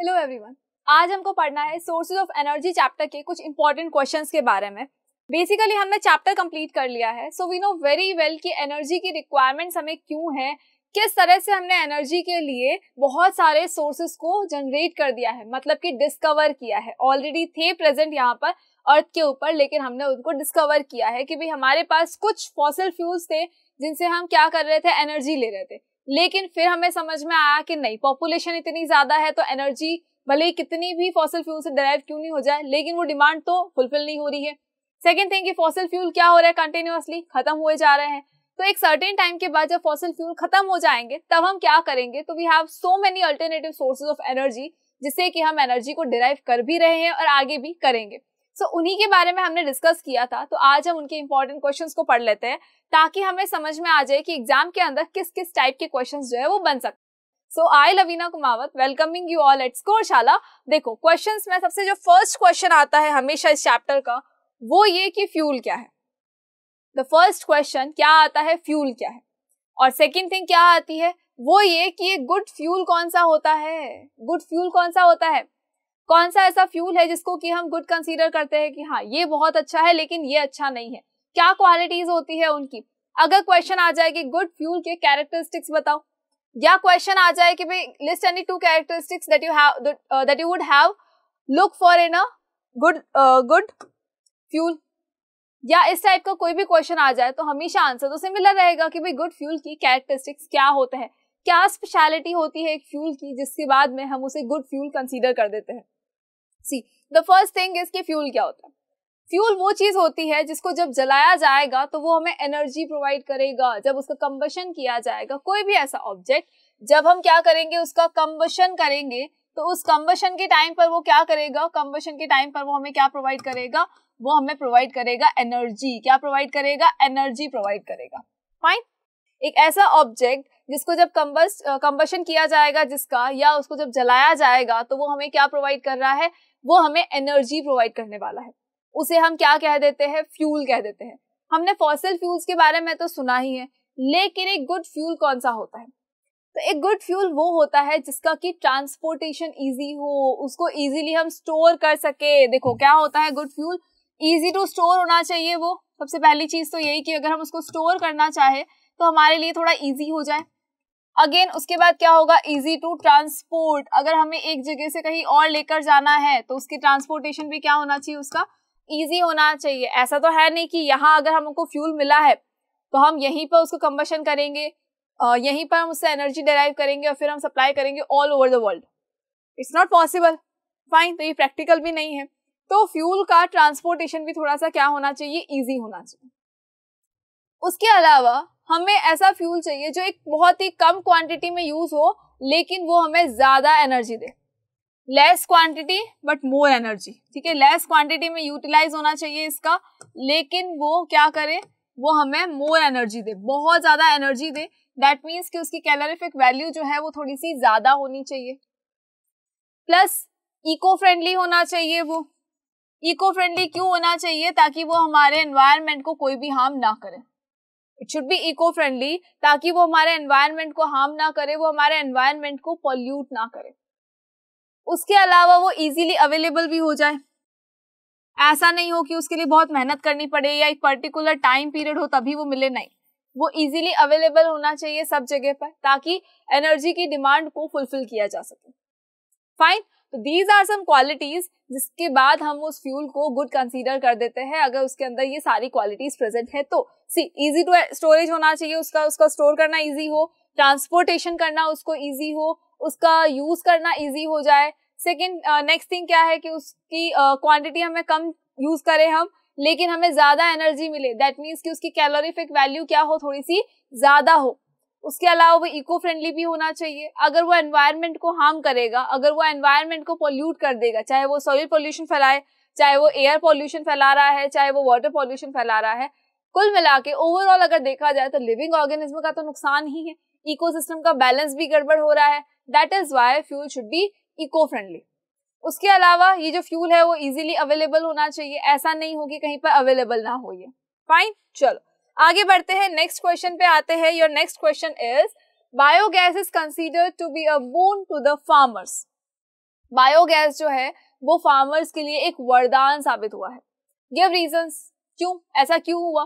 Hello everyone आज हमको पढ़ना है सोर्सेज ऑफ एनर्जी चैप्टर के कुछ इंपॉर्टेंट क्वेश्चंस के बारे में बेसिकली हमने चैप्टर कंप्लीट कर लिया है so we know very well कि एनर्जी की रिक्वायरमेंट्स हमें क्यों है किस तरह से हमने एनर्जी के लिए बहुत सारे सोर्सेज को जनरेट कर दिया है मतलब कि डिस्कवर किया है ऑलरेडी थे प्रेजेंट यहाँ पर अर्थ के ऊपर लेकिन हमने उनको डिस्कवर किया है कि भाई हमारे पास कुछ फॉसल फ्यूल्स थे जिनसे हम क्या कर रहे थे एनर्जी ले रहे थे लेकिन फिर हमें समझ में आया कि नहीं पॉपुलेशन इतनी ज़्यादा है तो एनर्जी भले ही कितनी भी फॉसल फ्यूल से डराइव क्यों नहीं हो जाए लेकिन वो डिमांड तो फुलफिल नहीं हो रही है second thing fossil fossil fuel क्या हो रहा है कंटिन्यूसली खत्म हुए जा रहे हैं तो एक सर्टेन टाइम के बाद जब फॉसल फ्यूल खत्म हो जाएंगे तब हम क्या करेंगे तो we have so many alternative sources of energy जिससे कि हम एनर्जी को डिराइव कर भी रहे हैं और आगे भी करेंगे सो so, उन्हीं के बारे में हमने डिस्कस किया था तो आज हम उनके इंपॉर्टेंट क्वेश्चंस को पढ़ लेते हैं ताकि हमें समझ में आ जाए कि एग्जाम के अंदर किस किस टाइप के क्वेश्चन जो है वो बन सकते so I Lavina Kumawat welcoming you all at Shala देखो क्वेश्चन में सबसे जो फर्स्ट क्वेश्चन आता है हमेशा इस चैप्टर का वो ये कि फ्यूल क्या है द फर्स्ट क्वेश्चन क्या आता है फ्यूल क्या है और सेकेंड थिंग क्या आती है वो ये कि ये गुड फ्यूल कौन सा होता है गुड फ्यूल कौन सा होता है कौन सा ऐसा फ्यूल है जिसको कि हम गुड कंसीडर करते हैं कि हाँ ये बहुत अच्छा है लेकिन ये अच्छा नहीं है क्या क्वालिटीज होती है उनकी अगर क्वेश्चन आ जाए कि गुड फ्यूल के कैरेक्टरिस्टिक्स बताओ या क्वेश्चन आ जाए कि भाई list any two characteristics that you have that you would have look for in a good good fuel या इस टाइप का कोई भी क्वेश्चन आ जाए तो हमेशा आंसर तो सिमिलर रहेगा कि भाई गुड फ्यूल की कैरेक्टरिस्टिक्स क्या होते हैं क्या स्पेशलिटी होती है एक फ्यूल की जिसके बाद में हम उसे गुड फ्यूल कंसीडर कर देते हैं see the first thing is कि फ्यूल क्या होता है फ्यूल वो चीज होती है जिसको जब जलाया जाएगा तो वो हमें एनर्जी प्रोवाइड करेगा जब उसका कम्बशन किया जाएगा कोई भी ऐसा ऑब्जेक्ट जब हम क्या करेंगे उसका कम्बशन करेंगे तो उस कम्बशन के टाइम पर वो क्या करेगा कम्बशन के टाइम पर वो हमें क्या प्रोवाइड करेगा वो हमें प्रोवाइड करेगा एनर्जी क्या प्रोवाइड करेगा एनर्जी प्रोवाइड करेगा फाइन एक ऐसा ऑब्जेक्ट जिसको जब कम्बस्ट कम्बशन किया जाएगा जिसका या उसको जब जलाया जाएगा तो वो हमें क्या प्रोवाइड कर रहा है वो हमें एनर्जी प्रोवाइड करने वाला है उसे हम क्या कह देते हैं फ्यूल कह देते हैं हमने फॉसिल फ्यूल्स के बारे में तो सुना ही है लेकिन एक गुड फ्यूल कौन सा होता है तो एक गुड फ्यूल वो होता है जिसका कि ट्रांसपोर्टेशन इजी हो उसको इजीली हम स्टोर कर सके देखो क्या होता है good fuel easy to store होना चाहिए वो सबसे पहली चीज तो यही कि अगर हम उसको स्टोर करना चाहे तो हमारे लिए थोड़ा ईजी हो जाए अगेन उसके बाद क्या होगा इजी टू ट्रांसपोर्ट अगर हमें एक जगह से कहीं और लेकर जाना है तो उसकी ट्रांसपोर्टेशन भी क्या होना चाहिए उसका ईजी होना चाहिए ऐसा तो है नहीं कि यहाँ अगर हमको फ्यूल मिला है तो हम यहीं पर उसको कम्बशन करेंगे यहीं पर हम उससे एनर्जी डिराइव करेंगे और फिर हम सप्लाई करेंगे all over the world it's not possible fine तो ये प्रैक्टिकल भी नहीं है तो फ्यूल का ट्रांसपोर्टेशन भी थोड़ा सा क्या होना चाहिए ईजी होना चाहिए उसके अलावा हमें ऐसा फ्यूल चाहिए जो एक बहुत ही कम क्वांटिटी में यूज हो लेकिन वो हमें ज़्यादा एनर्जी दे less quantity but more energy ठीक है लेस क्वांटिटी में यूटिलाइज होना चाहिए इसका लेकिन वो क्या करे वो हमें मोर एनर्जी दे बहुत ज़्यादा एनर्जी दे दैट मीन्स कि उसकी कैलोरिफिक वैल्यू जो है वो थोड़ी सी ज़्यादा होनी चाहिए प्लस इको फ्रेंडली होना चाहिए वो इको फ्रेंडली क्यों होना चाहिए ताकि वो हमारे एनवायरमेंट को कोई भी हार्म ना करे it should be eco friendly ताकि वो हमारे एनवायरमेंट को हार्म ना करे वो हमारे एनवायरमेंट को पॉल्यूट ना करे उसके अलावा वो इजीली अवेलेबल भी हो जाए ऐसा नहीं हो कि उसके लिए बहुत मेहनत करनी पड़े या एक पर्टिकुलर टाइम पीरियड हो तभी वो मिले नहीं वो इजीली अवेलेबल होना चाहिए सब जगह पर ताकि एनर्जी की डिमांड को फुलफिल किया जा सके फाइन तो दीज आर सम क्वालिटीज जिसके बाद हम उस फ्यूल को गुड कंसीडर कर देते हैं अगर उसके अंदर ये सारी क्वालिटीज प्रेजेंट है तो सी इजी टू स्टोरेज होना चाहिए उसका उसका स्टोर करना इजी हो ट्रांसपोर्टेशन करना उसको इजी हो उसका यूज करना इजी हो जाए सेकेंड नेक्स्ट थिंग क्या है कि उसकी क्वांटिटी uh, हमें कम यूज करें हम लेकिन हमें ज्यादा एनर्जी मिले दैट मीन्स कि उसकी कैलोरीफिक वैल्यू क्या हो थोड़ी सी ज्यादा हो उसके अलावा वो इको फ्रेंडली भी होना चाहिए अगर वो एनवायरनमेंट को हार्म करेगा अगर वो एनवायरनमेंट को पोल्यूट कर देगा चाहे वो सॉइल पोल्यूशन फैलाए चाहे वो एयर पोल्यूशन फैला रहा है चाहे वो वाटर पोल्यूशन फैला रहा है कुल मिला के ओवरऑल अगर देखा जाए तो लिविंग ऑर्गेनिज्म का तो नुकसान ही है इको का बैलेंस भी गड़बड़ हो रहा है that is why fuel should be eco friendly उसके अलावा ये जो फ्यूल है वो इजीली अवेलेबल होना चाहिए ऐसा नहीं हो कि कहीं पर अवेलेबल ना हो ये फाइन चलो आगे बढ़ते हैं नेक्स्ट क्वेश्चन पे आते हैं your next question is biogas is considered to be a boon to the farmers biogas जो है वो फार्मर्स के लिए एक वरदान साबित हुआ है गिव रीजंस क्यों ऐसा क्यों हुआ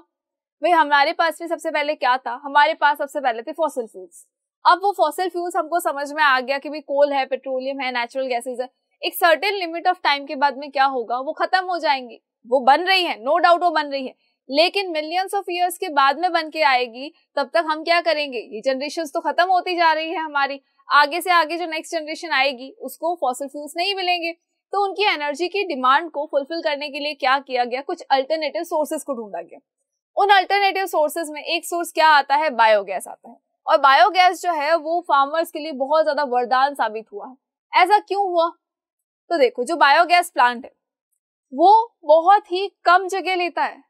भाई हमारे पास में सबसे पहले क्या था हमारे पास सबसे पहले थे फॉसिल फ्यूल्स अब वो फॉसिल फ्यूल्स हमको समझ में आ गया कि भाई कोल है पेट्रोलियम है नेचुरल गैसेज है एक सर्टेन लिमिट ऑफ टाइम के बाद में क्या होगा वो खत्म हो जाएंगे वो बन रही है नो no डाउट वो बन रही है लेकिन मिलियंस ऑफ ईयर्स के बाद में बन के आएगी तब तक हम क्या करेंगे ये जनरेशन तो खत्म होती जा रही है हमारी आगे से आगे जो नेक्स्ट जनरेशन आएगी उसको फॉसिल फ्यूल्स नहीं मिलेंगे तो उनकी एनर्जी की डिमांड को फुलफिल करने के लिए क्या किया गया कुछ अल्टरनेटिव सोर्सेज को ढूंढा गया उन अल्टरनेटिव सोर्सेज में एक सोर्स क्या आता है बायोगैस आता है और बायोगैस जो है वो फार्मर्स के लिए बहुत ज्यादा वरदान साबित हुआ है ऐसा क्यों हुआ तो देखो जो बायोगैस प्लांट है वो बहुत ही कम जगह लेता है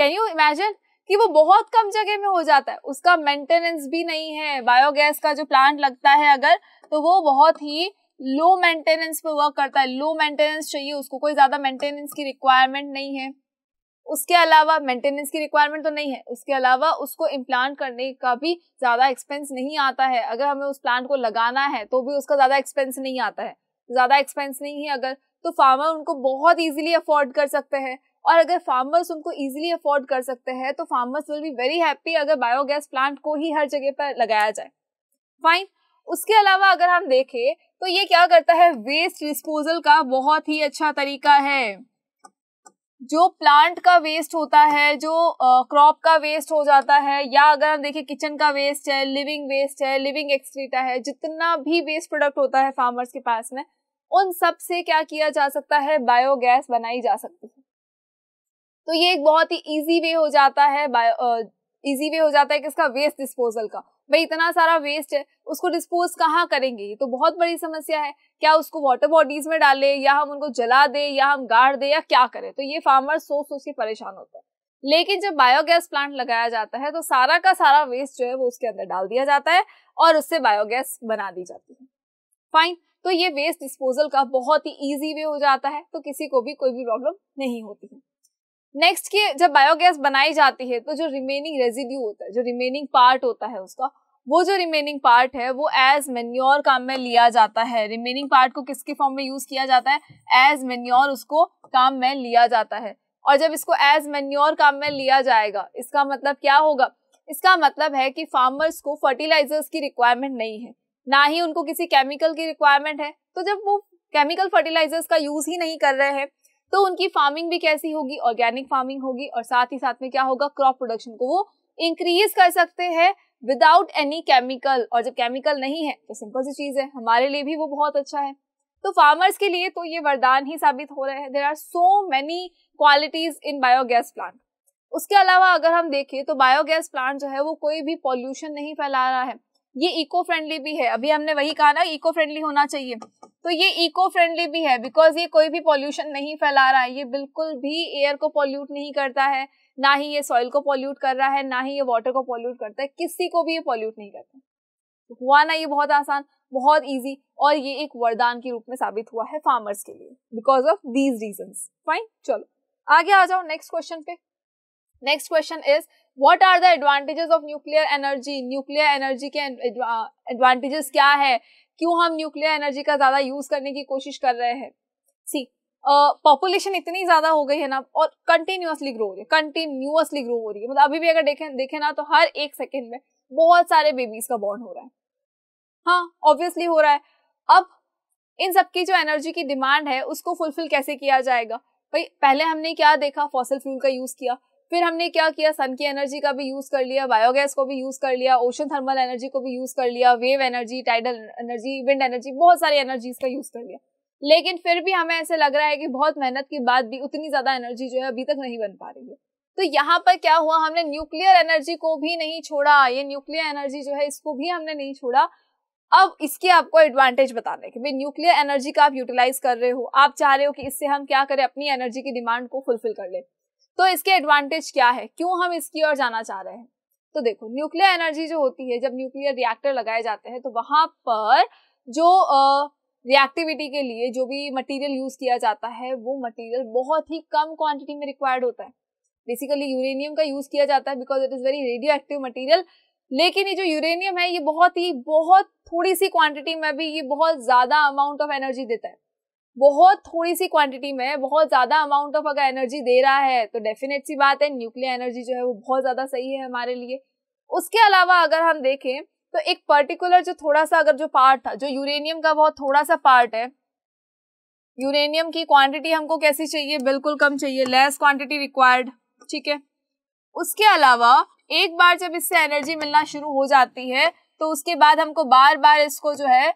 कैन यू इमेजिन कि वो बहुत कम जगह में हो जाता है उसका मेंटेनेंस भी नहीं है बायोगैस का जो प्लांट लगता है अगर तो वो बहुत ही लो मेंटेनेंस पे वर्क करता है लो मेंटेनेंस चाहिए उसको कोई ज्यादा मेंटेनेंस की रिक्वायरमेंट नहीं है उसके अलावा मेंटेनेंस की रिक्वायरमेंट तो नहीं है उसके अलावा उसको इम्प्लांट करने का भी ज़्यादा एक्सपेंस नहीं आता है अगर हमें उस प्लांट को लगाना है तो भी उसका ज़्यादा एक्सपेंस नहीं आता है ज़्यादा एक्सपेंस नहीं है अगर तो फार्मर उनको बहुत ईजिली अफोर्ड कर सकते हैं और अगर फार्मर्स उनको ईजिली अफोर्ड कर सकते हैं तो farmers will be very happy अगर बायोगैस प्लांट को ही हर जगह पर लगाया जाए फाइन उसके अलावा अगर हम देखें तो ये क्या करता है वेस्ट डिस्पोजल का बहुत ही अच्छा तरीका है जो प्लांट का वेस्ट होता है जो क्रॉप uh, का वेस्ट हो जाता है या अगर हम देखें किचन का वेस्ट है लिविंग वेस्ट है लिविंग एक्सक्रीटा है जितना भी वेस्ट प्रोडक्ट होता है फार्मर्स के पास में उन सब से क्या किया जा सकता है बायोगैस बनाई जा सकती है तो ये एक बहुत ही ईजी वे हो जाता है ईजी वे हो जाता है किसका वेस्ट डिस्पोजल का भाई इतना सारा वेस्ट है उसको डिस्पोज कहाँ करेंगे ये तो बहुत बड़ी समस्या है क्या उसको वाटर बॉडीज में डालें या हम उनको जला दें या हम गाड़ दें या क्या करें तो ये फार्मर सोच सोच के परेशान होते हैं लेकिन जब बायोगैस प्लांट लगाया जाता है तो सारा का सारा वेस्ट जो है वो उसके अंदर डाल दिया जाता है और उससे बायोगैस बना दी जाती है फाइन तो ये वेस्ट डिस्पोजल का बहुत ही ईजी वे हो जाता है तो किसी को भी कोई भी प्रॉब्लम नहीं होती है नेक्स्ट की जब बायोगैस बनाई जाती है तो जो रिमेनिंग रेजिड्यू होता है जो रिमेनिंग पार्ट होता है उसका वो जो रिमेनिंग पार्ट है वो एज मेन्योर काम में लिया जाता है रिमेनिंग पार्ट को किसके फॉर्म में यूज किया जाता है एज मेन्योर उसको काम में लिया जाता है और जब इसको एज मेन्योर काम में लिया जाएगा इसका मतलब क्या होगा इसका मतलब है कि फार्मर्स को फर्टिलाइजर्स की रिक्वायरमेंट नहीं है ना ही उनको किसी केमिकल की रिक्वायरमेंट है तो जब वो केमिकल फर्टिलाइजर्स का यूज ही नहीं कर रहे हैं तो उनकी फार्मिंग भी कैसी होगी ऑर्गेनिक फार्मिंग होगी और साथ ही साथ में क्या होगा क्रॉप प्रोडक्शन को वो इंक्रीज कर सकते हैं विदाउट एनी केमिकल और जब केमिकल नहीं है तो सिंपल सी चीज है हमारे लिए भी वो बहुत अच्छा है तो फार्मर्स के लिए तो ये वरदान ही साबित हो रहे हैं there are so many qualities in biogas plant उसके अलावा अगर हम देखें तो बायोगैस प्लांट जो है वो कोई भी पॉल्यूशन नहीं फैला रहा है ये इको फ्रेंडली भी है अभी हमने वही कहा ना इको फ्रेंडली होना चाहिए तो ये इको फ्रेंडली भी है बिकॉज ये कोई भी पॉल्यूशन नहीं फैला रहा है ये बिल्कुल भी एयर को पॉल्यूट नहीं करता है ना ही ये सॉइल को पॉल्यूट कर रहा है ना ही ये वाटर को पॉल्यूट करता है किसी को भी ये पॉल्यूट नहीं करता तो हुआ ना ये बहुत आसान बहुत ईजी और ये एक वरदान के रूप में साबित हुआ है फार्मर्स के लिए because of these reason fine चलो आगे आ जाओ नेक्स्ट क्वेश्चन पे next question is what are the advantages of nuclear energy nuclear energy के एडवांटेजेस uh, क्या है क्यों हम न्यूक्लियर एनर्जी का ज्यादा यूज करने की कोशिश कर रहे हैं सी पॉपुलेशन uh, इतनी ज्यादा हो गई है ना और कंटिन्यूसली ग्रो हो रही है कंटिन्यूसली ग्रो हो रही है मतलब अभी भी अगर देखें देखें ना तो हर एक सेकेंड में बहुत सारे बेबीज का बॉर्न हो रहा है हाँ ऑब्वियसली हो रहा है अब इन सबकी जो एनर्जी की डिमांड है उसको फुलफिल कैसे किया जाएगा भाई पहले हमने क्या देखा फॉसल फ्यूल का यूज किया फिर हमने क्या किया सन की एनर्जी का भी यूज कर लिया बायोगैस को भी यूज कर लिया ओशन थर्मल एनर्जी को भी यूज कर लिया wave energy tidal energy wind energy बहुत सारी एनर्जीज का यूज कर लिया लेकिन फिर भी हमें ऐसे लग रहा है कि बहुत मेहनत के बाद भी उतनी ज्यादा एनर्जी जो है अभी तक नहीं बन पा रही है तो यहाँ पर क्या हुआ हमने न्यूक्लियर एनर्जी को भी नहीं छोड़ा ये न्यूक्लियर एनर्जी जो है इसको भी हमने नहीं छोड़ा अब इसके आपको एडवांटेज बताने है कि भाई न्यूक्लियर एनर्जी का आप यूटिलाइज कर रहे हो आप चाह रहे हो कि इससे हम क्या करें अपनी एनर्जी की डिमांड को फुलफिल कर ले तो इसके एडवांटेज क्या है क्यों हम इसकी ओर जाना चाह रहे हैं तो देखो न्यूक्लियर एनर्जी जो होती है जब न्यूक्लियर रिएक्टर लगाए जाते हैं तो वहां पर जो रिएक्टिविटी के लिए जो भी मटेरियल यूज किया जाता है वो मटेरियल बहुत ही कम क्वांटिटी में रिक्वायर्ड होता है बेसिकली यूरेनियम का यूज किया जाता है because it is very radioactive material लेकिन ये जो यूरेनियम है ये बहुत ही बहुत थोड़ी सी क्वांटिटी में भी ये बहुत ज्यादा अमाउंट ऑफ एनर्जी देता है बहुत थोड़ी सी क्वांटिटी में बहुत ज़्यादा अमाउंट ऑफ अगर एनर्जी दे रहा है तो डेफिनेट सी बात है न्यूक्लियर एनर्जी जो है वो बहुत ज़्यादा सही है हमारे लिए उसके अलावा अगर हम देखें तो एक पर्टिकुलर जो थोड़ा सा अगर जो पार्ट था जो यूरेनियम का बहुत थोड़ा सा पार्ट है यूरेनियम की क्वांटिटी हमको कैसी चाहिए बिल्कुल कम चाहिए लेस क्वांटिटी रिक्वायर्ड ठीक है उसके अलावा एक बार जब इससे एनर्जी मिलना शुरू हो जाती है तो उसके बाद हमको बार बार इसको जो है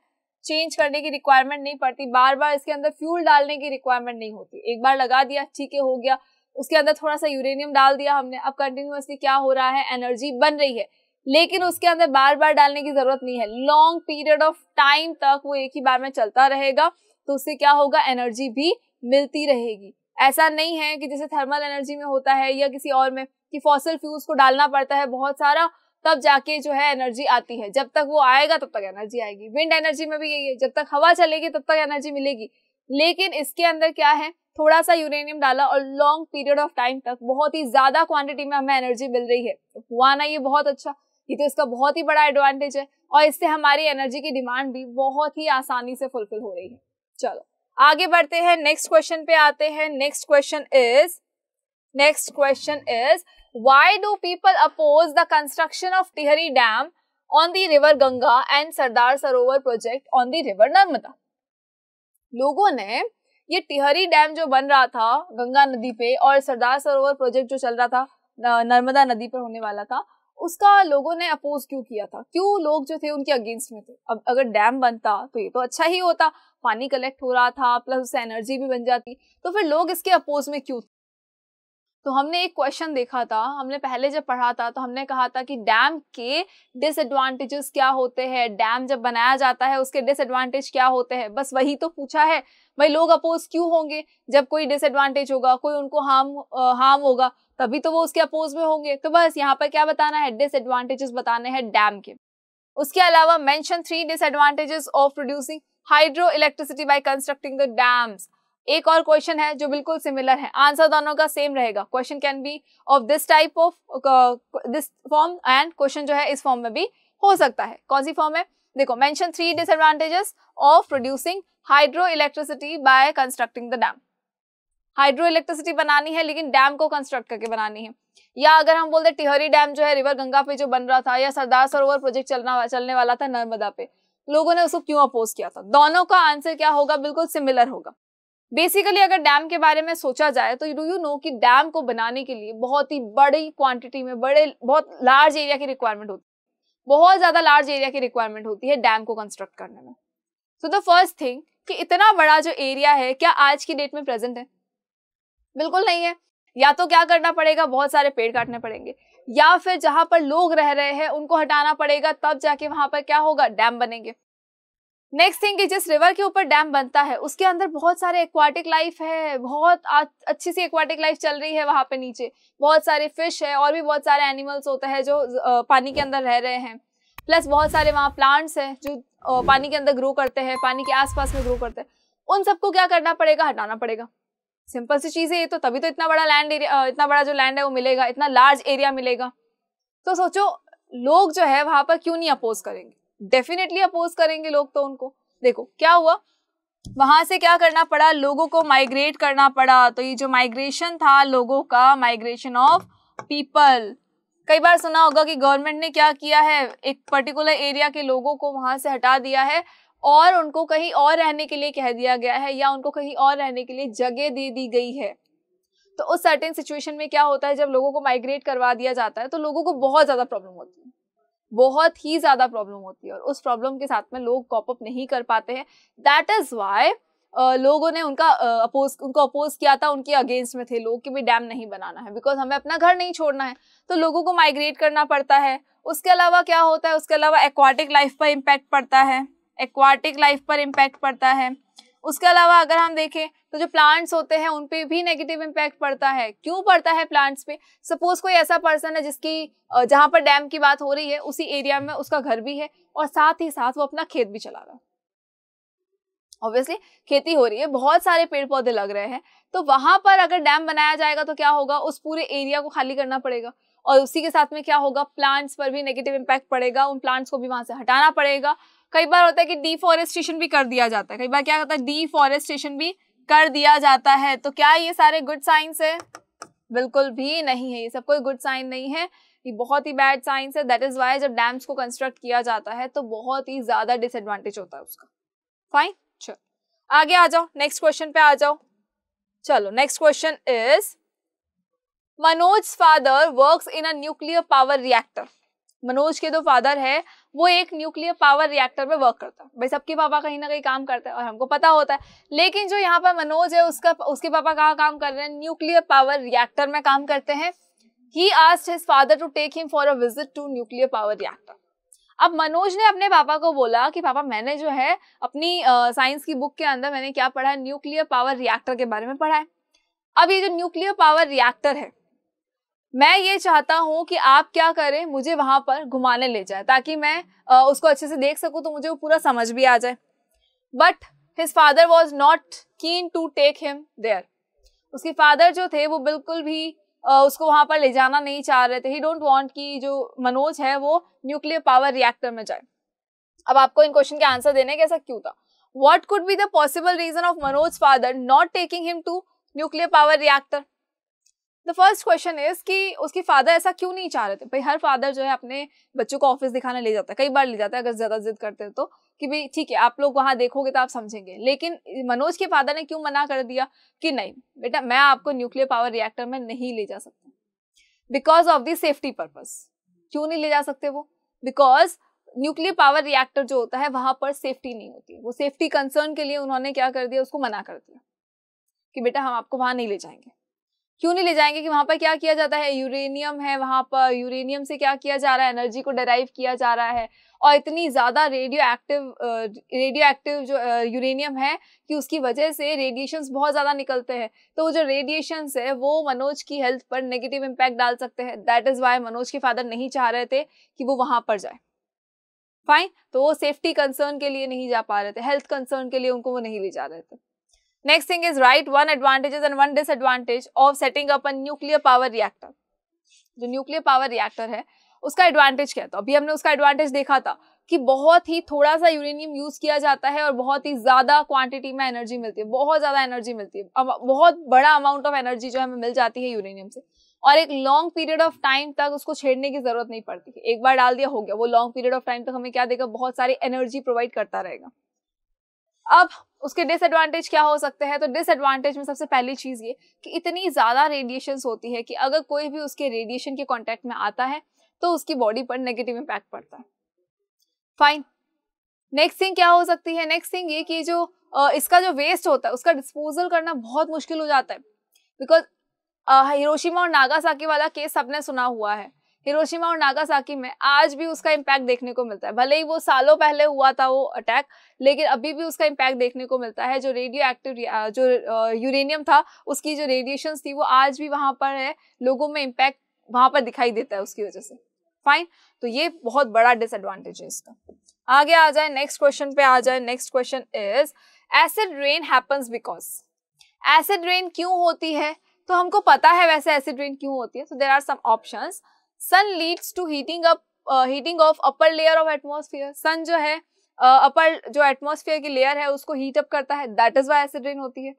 चेंज करने की रिक्वायरमेंट नहीं पड़ती बार बार इसके अंदर फ्यूल डालने की रिक्वायरमेंट नहीं होती एक बार लगा दिया ठीक है हो गया उसके अंदर थोड़ा सा यूरेनियम डाल दिया हमने अब कंटिन्यूसली क्या हो रहा है एनर्जी बन रही है लेकिन उसके अंदर बार बार डालने की जरूरत नहीं है लॉन्ग पीरियड ऑफ टाइम तक वो एक ही बार में चलता रहेगा तो उससे क्या होगा एनर्जी भी मिलती रहेगी ऐसा नहीं है कि जैसे थर्मल एनर्जी में होता है या किसी और में कि फॉसल फ्यूल्स को डालना पड़ता है बहुत सारा तब जाके जो है एनर्जी आती है जब तक वो आएगा तब तक एनर्जी आएगी विंड एनर्जी में भी यही है जब तक हवा चलेगी तब तक एनर्जी मिलेगी लेकिन इसके अंदर क्या है थोड़ा सा यूरेनियम डाला और लॉन्ग पीरियड ऑफ टाइम तक बहुत ही ज्यादा क्वांटिटी में हमें एनर्जी मिल रही है तो हुआ ना ये बहुत अच्छा ये तो इसका बहुत ही बड़ा एडवांटेज है और इससे हमारी एनर्जी की डिमांड भी बहुत ही आसानी से फुलफिल हो रही है चलो आगे बढ़ते हैं नेक्स्ट क्वेश्चन पे आते हैं next question is next question is why do people oppose the construction of Tihari Dam on the river Ganga and Sardar Sarovar project on the river Narmada? लोगों ne ye tihari dam jo ban raha tha ganga nadi pe aur sardar sarovar project jo chal raha tha narmada nadi पर hone wala tha उसका लोगों ने oppose क्यों किया था क्यों लोग जो थे उनके अगेंस्ट में थे अब अगर डैम बनता तो ये तो अच्छा ही होता पानी कलेक्ट हो रहा था प्लस उससे एनर्जी भी बन जाती तो फिर लोग इसके अपोज में क्यों तो हमने एक क्वेश्चन देखा था हमने पहले जब पढ़ा था तो हमने कहा था कि डैम के डिसएडवांटेजेस क्या होते हैं डैम जब बनाया जाता है उसके डिसएडवांटेज क्या होते हैं बस वही तो पूछा है भाई लोग अपोज क्यों होंगे जब कोई डिसएडवांटेज होगा कोई उनको हार्म हार्म होगा तभी तो वो उसके अपोज में होंगे तो बस यहाँ पर क्या बताना है डिसएडवांटेजेस बताने हैं डैम के उसके अलावा mention three disadvantages of producing hydroelectricity by constructing the dams एक और क्वेश्चन है जो बिल्कुल सिमिलर है आंसर दोनों का सेम रहेगा question can be of this type of this form and question जो है इस फॉर्म में भी हो सकता है कौन सी फॉर्म है देखो mention three disadvantages of producing hydroelectricity by constructing the dam hydroelectricity बनानी है लेकिन डैम को कंस्ट्रक्ट करके बनानी है या अगर हम बोलते टिहरी डैम जो है रिवर गंगा पे जो बन रहा था या सरदार सरोवर प्रोजेक्ट चलना चलने वाला था नर्मदा पे लोगों ने उसको क्यों अपोज किया था दोनों का आंसर क्या होगा बिल्कुल सिमिलर होगा बेसिकली अगर डैम के बारे में सोचा जाए तो डू यू नो कि डैम को बनाने के लिए बहुत ही बड़ी क्वांटिटी में बड़े बहुत लार्ज एरिया की रिक्वायरमेंट होती है बहुत ज़्यादा लार्ज एरिया की रिक्वायरमेंट होती है डैम को कंस्ट्रक्ट करने में सो द फर्स्ट थिंग कि इतना बड़ा जो एरिया है क्या आज की डेट में प्रेजेंट है बिल्कुल नहीं है या तो क्या करना पड़ेगा बहुत सारे पेड़ काटने पड़ेंगे या फिर जहां पर लोग रह रहे हैं उनको हटाना पड़ेगा तब जाके वहां पर क्या होगा डैम बनेंगे नेक्स्ट थिंग कि जिस रिवर के ऊपर डैम बनता है उसके अंदर बहुत सारे एक्वाटिक लाइफ है बहुत अच्छी सी एक्वाटिक लाइफ चल रही है वहाँ पे नीचे बहुत सारे फिश है और भी बहुत सारे एनिमल्स होते हैं जो पानी के अंदर रह रहे हैं प्लस बहुत सारे वहाँ प्लांट्स हैं जो पानी के अंदर ग्रो करते हैं पानी के आसपास में ग्रो करते हैं उन सबको क्या करना पड़ेगा हटाना पड़ेगा सिंपल सी चीज़ है ये तो तभी तो इतना बड़ा लैंड एरिया इतना बड़ा जो लैंड है वो मिलेगा इतना लार्ज एरिया मिलेगा तो सोचो लोग जो है वहाँ पर क्यों नहीं अपोज करेंगे डेफिनेटली अपोज करेंगे लोग तो उनको देखो क्या हुआ वहां से क्या करना पड़ा लोगों को माइग्रेट करना पड़ा तो ये जो माइग्रेशन था लोगों का माइग्रेशन ऑफ पीपल कई बार सुना होगा कि गवर्नमेंट ने क्या किया है एक पर्टिकुलर एरिया के लोगों को वहां से हटा दिया है और उनको कहीं और रहने के लिए कह दिया गया है या उनको कहीं और रहने के लिए जगह दे दी गई है तो उस सर्टेन सिचुएशन में क्या होता है जब लोगों को माइग्रेट करवा दिया जाता है तो लोगों को बहुत ज़्यादा प्रॉब्लम होती है बहुत ही ज़्यादा प्रॉब्लम होती है और उस प्रॉब्लम के साथ में लोग कॉपअप नहीं कर पाते हैं दैट इज़ वाई लोगों ने उनका अपोज उनको अपोज किया था उनके अगेंस्ट में थे लोग कि भाई डैम नहीं बनाना है बिकॉज हमें अपना घर नहीं छोड़ना है तो लोगों को माइग्रेट करना पड़ता है उसके अलावा क्या होता है उसके अलावा एक्वाटिक लाइफ पर इम्पैक्ट पड़ता है एक्वाटिक लाइफ पर इम्पैक्ट पड़ता है उसके अलावा अगर हम देखें तो जो प्लांट्स होते हैं उन पे भी नेगेटिव इम्पैक्ट पड़ता है क्यों पड़ता है प्लांट्स पे सपोज कोई ऐसा पर्सन है जिसकी जहाँ पर डैम की बात हो रही है उसी एरिया में उसका घर भी है और साथ ही साथ वो अपना खेत भी चला रहा है ऑब्वियसली खेती हो रही है बहुत सारे पेड़ पौधे लग रहे हैं तो वहां पर अगर डैम बनाया जाएगा तो क्या होगा उस पूरे एरिया को खाली करना पड़ेगा और उसी के साथ में क्या होगा प्लांट्स पर भी नेगेटिव इम्पैक्ट पड़ेगा उन प्लांट्स को भी वहाँ से हटाना पड़ेगा कई बार होता है कि डिफॉरेस्टेशन भी कर दिया जाता है कई बार क्या होता है डिफॉरेस्टेशन भी कर दिया जाता है तो क्या ये सारे गुड साइंस है बिल्कुल भी नहीं है ये सब कोई गुड साइन नहीं है ये बहुत ही बैड साइंस है दैट इज़ वाई जब डैम्स को कंस्ट्रक्ट किया जाता है तो बहुत ही ज़्यादा डिसएडवांटेज होता है उसका फाइन चलो आगे आ जाओ नेक्स्ट क्वेश्चन पे आ जाओ चलो next question is Manoj father works in a nuclear power reactor Manoj के जो फादर है वो एक न्यूक्लियर पावर रिएक्टर में वर्क करता है भाई सबके पापा कहीं ना कहीं काम करते हैं और हमको पता होता है लेकिन जो यहाँ पर मनोज है उसका उसके पापा कहाँ काम कर रहे हैं न्यूक्लियर पावर रिएक्टर में काम करते हैं he asked his father to take him for a visit to nuclear power reactor अब मनोज ने अपने पापा को बोला कि पापा मैंने जो है अपनी साइंस uh, की बुक के अंदर मैंने क्या पढ़ा है न्यूक्लियर पावर रिएक्टर के बारे में पढ़ा है अब ये जो न्यूक्लियर पावर रिएक्टर है मैं ये चाहता हूँ कि आप क्या करें मुझे वहाँ पर घुमाने ले जाए ताकि मैं उसको अच्छे से देख सकूँ तो मुझे वो पूरा समझ भी आ जाए but his father was not keen to take him there उसके फादर जो थे वो बिल्कुल भी उसको वहाँ पर ले जाना नहीं चाह रहे थे ही डोंट वॉन्ट कि जो मनोज है वो न्यूक्लियर पावर रिएक्टर में जाए अब आपको इन क्वेश्चन के आंसर देने कैसा क्यों था what could be the possible reason of Manoj father not taking him to nuclear power reactor the first question is कि उसके फादर ऐसा क्यों नहीं चाह रहे थे भाई हर फादर जो है अपने बच्चों को ऑफिस दिखाने ले जाता है कई बार ले जाता है अगर ज़्यादा जिद करते हैं तो कि भाई ठीक है आप लोग वहाँ देखोगे तो आप समझेंगे लेकिन मनोज के फादर ने क्यों मना कर दिया कि नहीं बेटा मैं आपको न्यूक्लियर पावर रिएक्टर में नहीं ले जा सकता because of the safety purpose क्यों नहीं ले जा सकते वो बिकॉज न्यूक्लियर पावर रिएक्टर जो होता है वहाँ पर सेफ्टी नहीं होती वो सेफ्टी कंसर्न के लिए उन्होंने क्या कर दिया उसको मना कर दिया कि बेटा हम आपको वहाँ नहीं ले जाएंगे क्यों नहीं ले जाएंगे कि वहाँ पर क्या किया जाता है यूरेनियम है वहाँ पर यूरेनियम से क्या किया जा रहा है एनर्जी को डेराइव किया जा रहा है और इतनी ज़्यादा रेडियो एक्टिव रेडियो एक्टिव जो यूरेनियम है कि उसकी वजह से रेडिएशंस बहुत ज़्यादा निकलते हैं तो वो जो रेडिएशंस है वो मनोज की हेल्थ पर नेगेटिव इम्पैक्ट डाल सकते हैं दैट इज़ वाई मनोज के फादर नहीं चाह रहे थे कि वो वहाँ पर जाए फाइन तो वो सेफ्टी कंसर्न के लिए नहीं जा पा रहे थे हेल्थ कंसर्न के लिए उनको वो नहीं ले जा रहे थे Next thing is right one advantages and one disadvantage of setting up a nuclear power reactor. जो न्यूक्लियर पावर रिएक्टर है उसका एडवांटेज क्या था तो अभी हमने उसका एडवांटेज देखा था कि बहुत ही थोड़ा सा यूरेनियम यूज किया जाता है और बहुत ही ज्यादा क्वांटिटी में एनर्जी मिलती है बहुत ज्यादा एनर्जी मिलती है बहुत बड़ा अमाउंट ऑफ एनर्जी जो हमें मिल जाती है यूरेनियम से और एक लॉन्ग पीरियड ऑफ टाइम तक उसको छेड़ने की जरूरत नहीं पड़ती एक बार डाल दिया हो गया वो लॉन्ग पीरियड ऑफ टाइम तक हमें क्या देगा बहुत सारी एनर्जी प्रोवाइड करता रहेगा अब उसके डिसएडवांटेज क्या हो सकते हैं तो डिसएडवांटेज में सबसे पहली चीज़ ये कि इतनी ज़्यादा रेडिएशन होती है कि अगर कोई भी उसके रेडिएशन के कॉन्टैक्ट में आता है तो उसकी बॉडी पर नेगेटिव इम्पैक्ट पड़ता है फाइन नेक्स्ट थिंग क्या हो सकती है नेक्स्ट थिंग ये कि जो इसका जो वेस्ट होता है उसका डिस्पोजल करना बहुत मुश्किल हो जाता है बिकॉज हिरोशिमा और नागासाकी वाला केस सबने सुना हुआ है हिरोशिमा और नागासाकी में आज भी उसका इम्पैक्ट देखने को मिलता है भले ही वो सालों पहले हुआ था वो अटैक लेकिन अभी भी उसका इम्पैक्ट देखने को मिलता है जो रेडियो एक्टिव जो यूरेनियम था उसकी जो रेडिएशन थी वो आज भी वहाँ पर है लोगों में इम्पैक्ट वहाँ पर दिखाई देता है उसकी वजह से फाइन तो ये बहुत बड़ा डिसएडवांटेज है इसका आगे आ जाए नेक्स्ट क्वेश्चन पे आ जाए next question is acid rain happens because acid rain क्यों होती है तो हमको पता है वैसे एसिड रेन क्यों होती है so there are some options sun leads to heating up heating of upper layer of atmosphere sun जो है अपर uh, जो एटमोसफियर की लेयर है उसको हीट अप करता है that is why acid rain होती है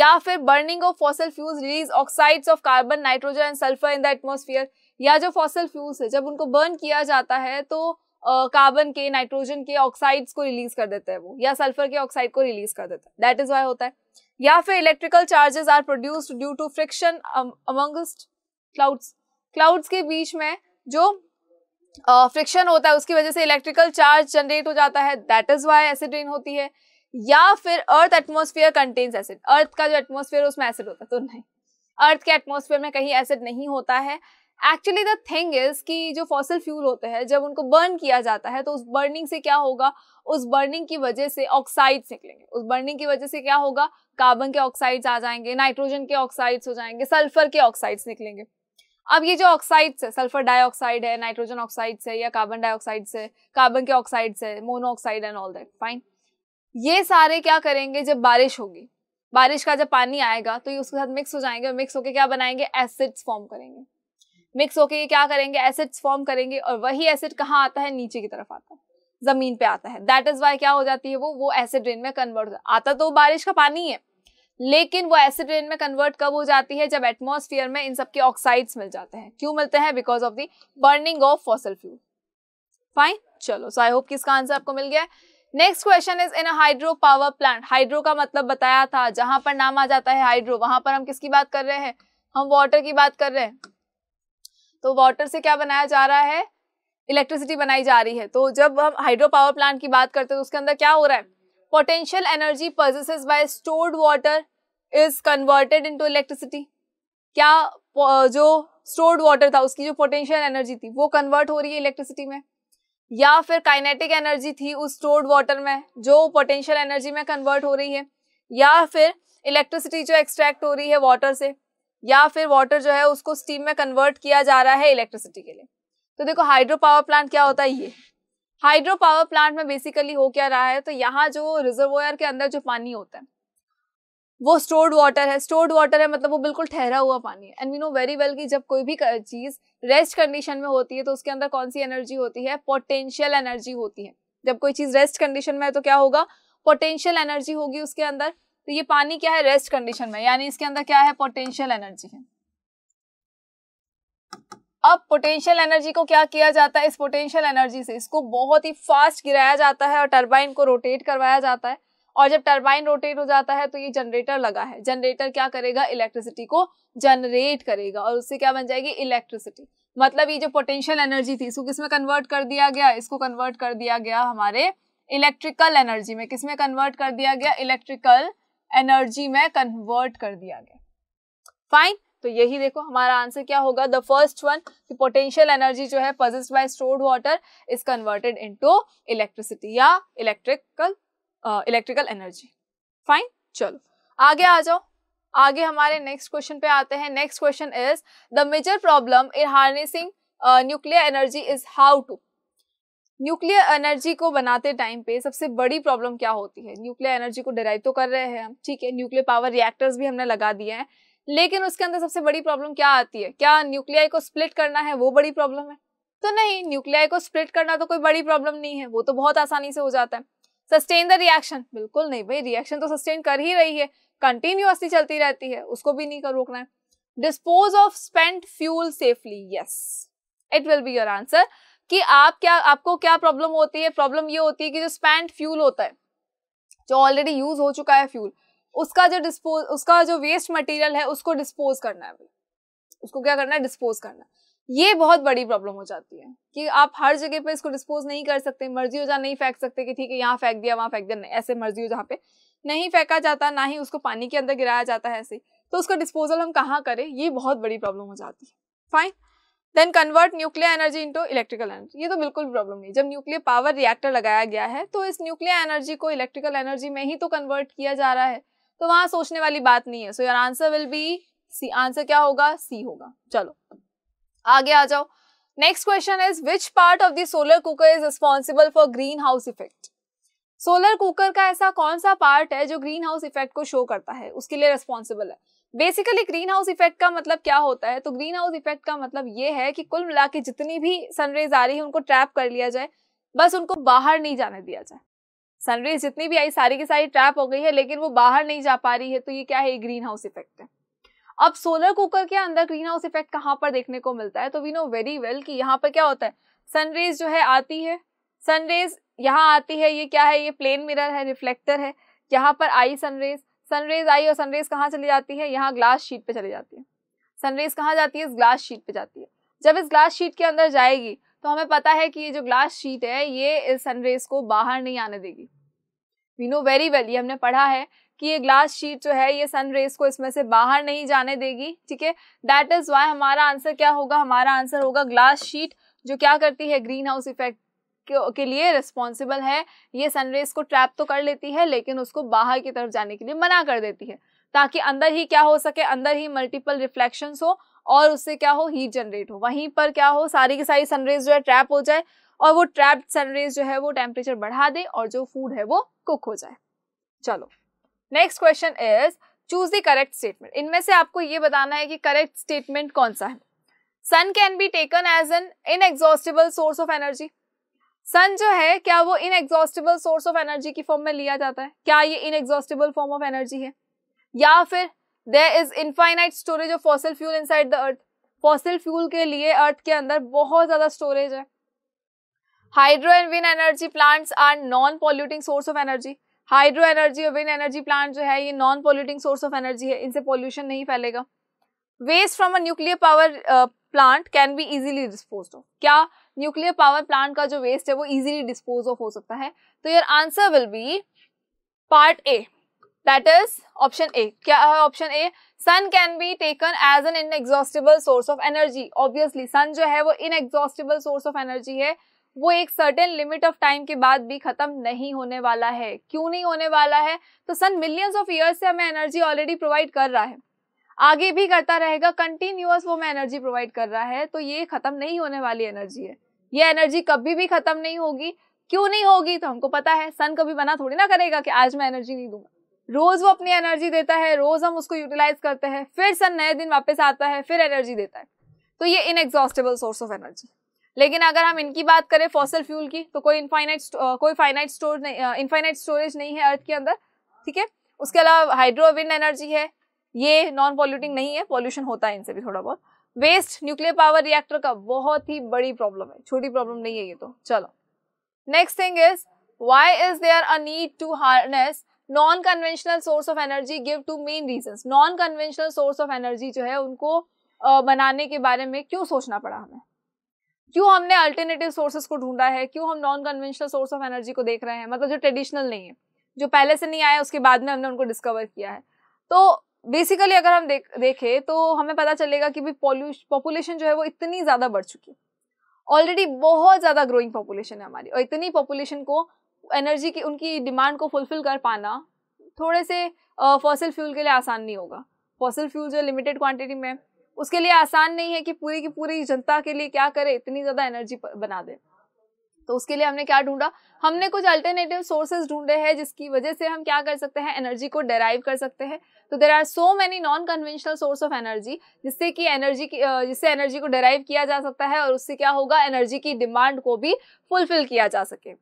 या फिर burning of fossil fuels release oxides of carbon nitrogen and sulphur in the atmosphere या जो फॉसल फ्यूल्स है जब उनको बर्न किया जाता है तो कार्बन uh, के नाइट्रोजन के ऑक्साइड्स को रिलीज कर देता है वो या सल्फर के ऑक्साइड को रिलीज कर देता है दैट इज वाई होता है या फिर electrical charges are produced due to friction amongst clouds clouds के बीच में जो फ्रिक्शन uh, होता है उसकी वजह से इलेक्ट्रिकल चार्ज जनरेट हो जाता है that is why acid rain होती है या फिर earth atmosphere contains acid earth का जो एटमोसफियर उसमें एसिड होता है तो नहीं अर्थ के एटमोसफियर में कहीं एसिड नहीं होता है एक्चुअली द थिंग इज कि जो फॉसिल फ्यूल होते हैं जब उनको बर्न किया जाता है तो उस बर्निंग से क्या होगा उस बर्निंग की वजह से ऑक्साइड्स निकलेंगे उस बर्निंग की वजह से क्या होगा कार्बन के ऑक्साइड्स आ जाएंगे नाइट्रोजन के ऑक्साइड्स हो जाएंगे सल्फर के ऑक्साइड्स निकलेंगे अब ये जो ऑक्साइड्स है सल्फर डाइऑक्साइड है नाइट्रोजन ऑक्साइड्स है या कार्बन डाइऑक्साइड्स है कार्बन के ऑक्साइड्स है monoxide and all that fine ये सारे क्या करेंगे जब बारिश होगी बारिश का जब पानी आएगा तो ये उसके साथ मिक्स हो जाएंगे और मिक्स होके क्या बनाएंगे एसिड्स फॉर्म करेंगे मिक्स होके ये क्या करेंगे एसिड्स फॉर्म करेंगे और वही एसिड कहाँ आता है नीचे की तरफ आता है जमीन पे आता है दैट इज वाई क्या हो जाती है वो वो एसिड रेन में कन्वर्ट आता तो बारिश का पानी है लेकिन वो एसिड रेन में कन्वर्ट कब हो जाती है जब एटमोसफियर में इन सबके ऑक्साइड्स मिल जाते हैं क्यों मिलते हैं because of the burning of fossil fuel fine चलो सो आई होप कि इसका आंसर आपको मिल गया next question is in hydro power plant hydro का मतलब बताया था जहां पर नाम आ जाता है हाइड्रो वहां पर हम किसकी बात कर रहे हैं हम वाटर की बात कर रहे हैं तो वाटर से क्या बनाया जा रहा है इलेक्ट्रिसिटी बनाई जा रही है तो जब हम हाइड्रो पावर प्लांट की बात करते हैं तो उसके अंदर क्या हो रहा है potential energy possesses by stored water is converted into electricity. क्या जो stored water था उसकी जो potential energy थी वो convert हो रही है electricity में या फिर kinetic energy थी उस stored water में जो potential energy में convert हो रही है या फिर electricity जो extract हो रही है water से या फिर water जो है उसको steam में convert किया जा रहा है electricity के लिए तो देखो हाइड्रो पावर प्लांट क्या होता है ये हाइड्रो पावर प्लांट में बेसिकली हो क्या रहा है तो यहाँ जो रिजर्वोयर के अंदर जो पानी होता है वो स्टोर्ड वाटर है स्टोर्ड वाटर है मतलब वो बिल्कुल ठहरा हुआ पानी है and we know very well कि जब कोई भी चीज़ रेस्ट कंडीशन में होती है तो उसके अंदर कौन सी एनर्जी होती है पोटेंशियल एनर्जी होती है जब कोई चीज़ रेस्ट कंडीशन में है तो क्या होगा पोटेंशियल एनर्जी होगी उसके अंदर तो ये पानी क्या है रेस्ट कंडीशन में यानी इसके अंदर क्या है पोटेंशियल एनर्जी है अब पोटेंशियल एनर्जी को क्या किया जाता है इस पोटेंशियल एनर्जी से इसको बहुत ही फास्ट गिराया जाता है और टर्बाइन को रोटेट करवाया जाता है और जब टर्बाइन रोटेट हो जाता है तो ये जनरेटर लगा है जनरेटर क्या करेगा इलेक्ट्रिसिटी को जनरेट करेगा और उससे क्या बन जाएगी इलेक्ट्रिसिटी मतलब ये जो पोटेंशियल एनर्जी थी इसको किसमें कन्वर्ट कर दिया गया इसको कन्वर्ट कर दिया गया हमारे इलेक्ट्रिकल एनर्जी में किसमें कन्वर्ट कर दिया गया इलेक्ट्रिकल एनर्जी में कन्वर्ट कर दिया गया फाइन तो यही देखो हमारा आंसर क्या होगा the first one potential energy जो है possessed by stored water is converted into electricity या इलेक्ट्रिकल इलेक्ट्रिकल एनर्जी फाइन चलो आगे आ जाओ आगे हमारे नेक्स्ट क्वेश्चन पे आते हैं next question is the major problem in harnessing nuclear energy is how to nuclear energy को बनाते टाइम पे सबसे बड़ी प्रॉब्लम क्या होती है न्यूक्लियर एनर्जी को डिराइव तो कर रहे हैं हम ठीक है न्यूक्लियर पावर रिएक्टर्स भी हमने लगा दिए हैं लेकिन उसके अंदर सबसे बड़ी प्रॉब्लम क्या आती है क्या न्यूक्लियाई को स्प्लिट करना है वो बड़ी प्रॉब्लम है तो नहीं न्यूक्लियाई को स्प्लिट करना तो कोई बड़ी प्रॉब्लम नहीं है वो तो बहुत आसानी से हो जाता है सस्टेन द रिएक्शन बिल्कुल नहीं भाई रिएक्शन तो सस्टेन कर ही रही है कंटिन्यूअसली चलती रहती है उसको भी नहीं कर रोकना है dispose of spent fuel safely yes it will be your answer कि आप क्या आपको क्या प्रॉब्लम होती है प्रॉब्लम ये होती है कि जो स्पेंट फ्यूल होता है जो ऑलरेडी यूज हो चुका है फ्यूल उसका जो डिस्पोज उसका जो वेस्ट मटेरियल है उसको डिस्पोज करना है उसको क्या करना है डिस्पोज करना है ये बहुत बड़ी प्रॉब्लम हो जाती है कि आप हर जगह पे इसको डिस्पोज नहीं कर सकते मर्जी हो जहाँ नहीं फेंक सकते कि ठीक है यहाँ फेंक दिया वहाँ फेंक दिया ऐसे मर्जी हो जहाँ पे नहीं फेंका जाता ना ही उसको पानी के अंदर गिराया जाता है ऐसे तो उसका डिस्पोजल हम कहाँ करें ये बहुत बड़ी प्रॉब्लम हो जाती है fine then convert nuclear energy into electrical energy ये तो बिल्कुल प्रॉब्लम नहीं जब न्यूक्लियर पावर रिएक्टर लगाया गया है तो इस न्यूक्लियर एनर्जी को इलेक्ट्रिकल एनर्जी में ही तो कन्वर्ट किया जा रहा है तो वहां सोचने वाली बात नहीं है so your answer will be C answer क्या होगा सी होगा चलो आगे आ जाओ next question is which part of the solar cooker is responsible for greenhouse effect solar cooker का ऐसा कौन सा पार्ट है जो ग्रीन हाउस इफेक्ट को शो करता है उसके लिए रिस्पॉन्सिबल है बेसिकली ग्रीन हाउस इफेक्ट का मतलब क्या होता है तो ग्रीन हाउस इफेक्ट का मतलब ये है कि कुल मिला के जितनी भी सनरेज आ रही है उनको ट्रैप कर लिया जाए बस उनको बाहर नहीं जाने दिया जाए सनरेज जितनी भी आई सारी की सारी ट्रैप हो गई है लेकिन वो बाहर नहीं जा पा रही है तो ये क्या है ग्रीन हाउस इफेक्ट है अब सोलर कुकर के अंदर ग्रीन हाउस इफेक्ट कहाँ पर देखने को मिलता है तो वी नो वेरी वेल कि यहाँ पर क्या होता है सनरेज जो है आती है सनरेज यहाँ आती है ये क्या है ये प्लेन मिरर है रिफ्लेक्टर है यहाँ पर आई सनरेज सनरेज आई और सनरेज कहाँ चली जाती है यहाँ ग्लास शीट पे चली जाती है सनरेज कहाँ जाती है इस ग्लास शीट पे जाती है जब इस ग्लास शीट के अंदर जाएगी तो हमें पता है कि ये जो ग्लास शीट है ये इस सनरेज को बाहर नहीं आने देगी वी नो वेरी वेल ये हमने पढ़ा है कि ये ग्लास शीट जो है ये सन रेज को इसमें से बाहर नहीं जाने देगी ठीक है दैट इज वाई हमारा आंसर क्या होगा हमारा आंसर होगा ग्लास शीट जो क्या करती है ग्रीन हाउस इफेक्ट के लिए रिस्पॉन्सिबल है ये सनरेज को ट्रैप तो कर लेती है लेकिन उसको बाहर की तरफ जाने के लिए मना कर देती है ताकि अंदर ही क्या हो सके अंदर ही मल्टीपल रिफ्लेक्शंस हो और उससे क्या हो हीट जनरेट हो वहीं पर क्या हो सारी की सारी सनरेज जो है ट्रैप हो जाए और वो ट्रैप सनरेज जो है वो टेम्परेचर बढ़ा दे और जो फूड है वो कुक हो जाए चलो next question is choose the correct statement इनमें से आपको ये बताना है कि करेक्ट स्टेटमेंट कौन सा है sun can be taken as an inexhaustible source of energy sun जो है क्या वो इनएग्जॉस्टेबल सोर्स ऑफ एनर्जी की फॉर्म में लिया जाता है क्या ये इनएग्जॉस्टेबल फॉर्म ऑफ एनर्जी है या फिर there is infinite storage of fossil fuel inside the earth fossil fuel के लिए अर्थ के अंदर बहुत ज्यादा स्टोरेज है hydro and wind energy plants are non polluting source of energy hydro energy और विन एनर्जी प्लांट जो है ये non polluting source of energy है इनसे पॉल्यूशन नहीं फैलेगा waste from a nuclear power plant can be easily dispose of क्या nuclear power plant का जो वेस्ट है वो इजीली डिस्पोज ऑफ हो सकता है तो your answer will be part A that is option A क्या है option A sun can be taken as an inexhaustible source of energy obviously sun जो है वो इनएग्जॉस्टिबल सोर्स ऑफ एनर्जी है वो एक सर्टेन लिमिट ऑफ टाइम के बाद भी खत्म नहीं होने वाला है क्यों नहीं होने वाला है तो सन मिलियंस ऑफ ईयर्स से हमें एनर्जी ऑलरेडी प्रोवाइड कर रहा है आगे भी करता रहेगा कंटिन्यूअस वो हमें एनर्जी प्रोवाइड कर रहा है तो ये खत्म नहीं होने वाली एनर्जी है ये एनर्जी कभी भी खत्म नहीं होगी क्यों नहीं होगी तो हमको पता है सन कभी बना थोड़ी ना करेगा कि आज मैं एनर्जी नहीं दूंगा रोज वो अपनी एनर्जी देता है रोज हम उसको यूटिलाइज करते हैं फिर सन नए दिन वापस आता है फिर एनर्जी देता है तो ये इनएग्जॉस्टेबल सोर्स ऑफ एनर्जी लेकिन अगर हम इनकी बात करें फॉसल फ्यूल की तो कोई इनफाइनाइट कोई फाइनाइट स्टोर नहीं इनफाइनाइट स्टोरेज नहीं है अर्थ के अंदर ठीक है उसके अलावा हाइड्रो विंड एनर्जी है ये नॉन पॉल्यूटिंग नहीं है पॉल्यूशन होता है इनसे भी थोड़ा बहुत वेस्ट न्यूक्लियर पावर रिएक्टर का बहुत ही बड़ी प्रॉब्लम है छोटी प्रॉब्लम नहीं है ये तो चलो next thing is why is there a need to harness non conventional source of energy give two main reason non conventional source of energy जो है उनको बनाने के बारे में क्यों सोचना पड़ा हमें क्यों हमने अल्टरनेटिव सोर्सेज को ढूंढा है क्यों हम non conventional source of energy को देख रहे हैं मतलब जो ट्रेडिशनल नहीं है जो पहले से नहीं आया उसके बाद में हमने उनको डिस्कवर किया है तो बेसिकली अगर हम देख देखें तो हमें पता चलेगा कि भी पॉपुलेशन जो है वो इतनी ज़्यादा बढ़ चुकी है ऑलरेडी बहुत ज़्यादा ग्रोइंग पॉपुलेशन है हमारी और इतनी पॉपुलेशन को एनर्जी की उनकी डिमांड को फुलफिल कर पाना थोड़े से फॉसिल फ्यूल के लिए आसान नहीं होगा फॉसिल फ्यूल जो लिमिटेड क्वांटिटी में उसके लिए आसान नहीं है कि पूरी की पूरी जनता के लिए क्या करे इतनी ज़्यादा एनर्जी बना दे तो उसके लिए हमने क्या ढूंढा हमने कुछ अल्टरनेटिव सोर्सेज ढूंढे हैं जिसकी वजह से हम क्या कर सकते हैं एनर्जी को डेराइव कर सकते हैं तो there are so many non conventional source of energy जिससे कि एनर्जी की जिससे एनर्जी को डेराइव किया जा सकता है और उससे क्या होगा एनर्जी की डिमांड को भी फुलफिल किया जा सके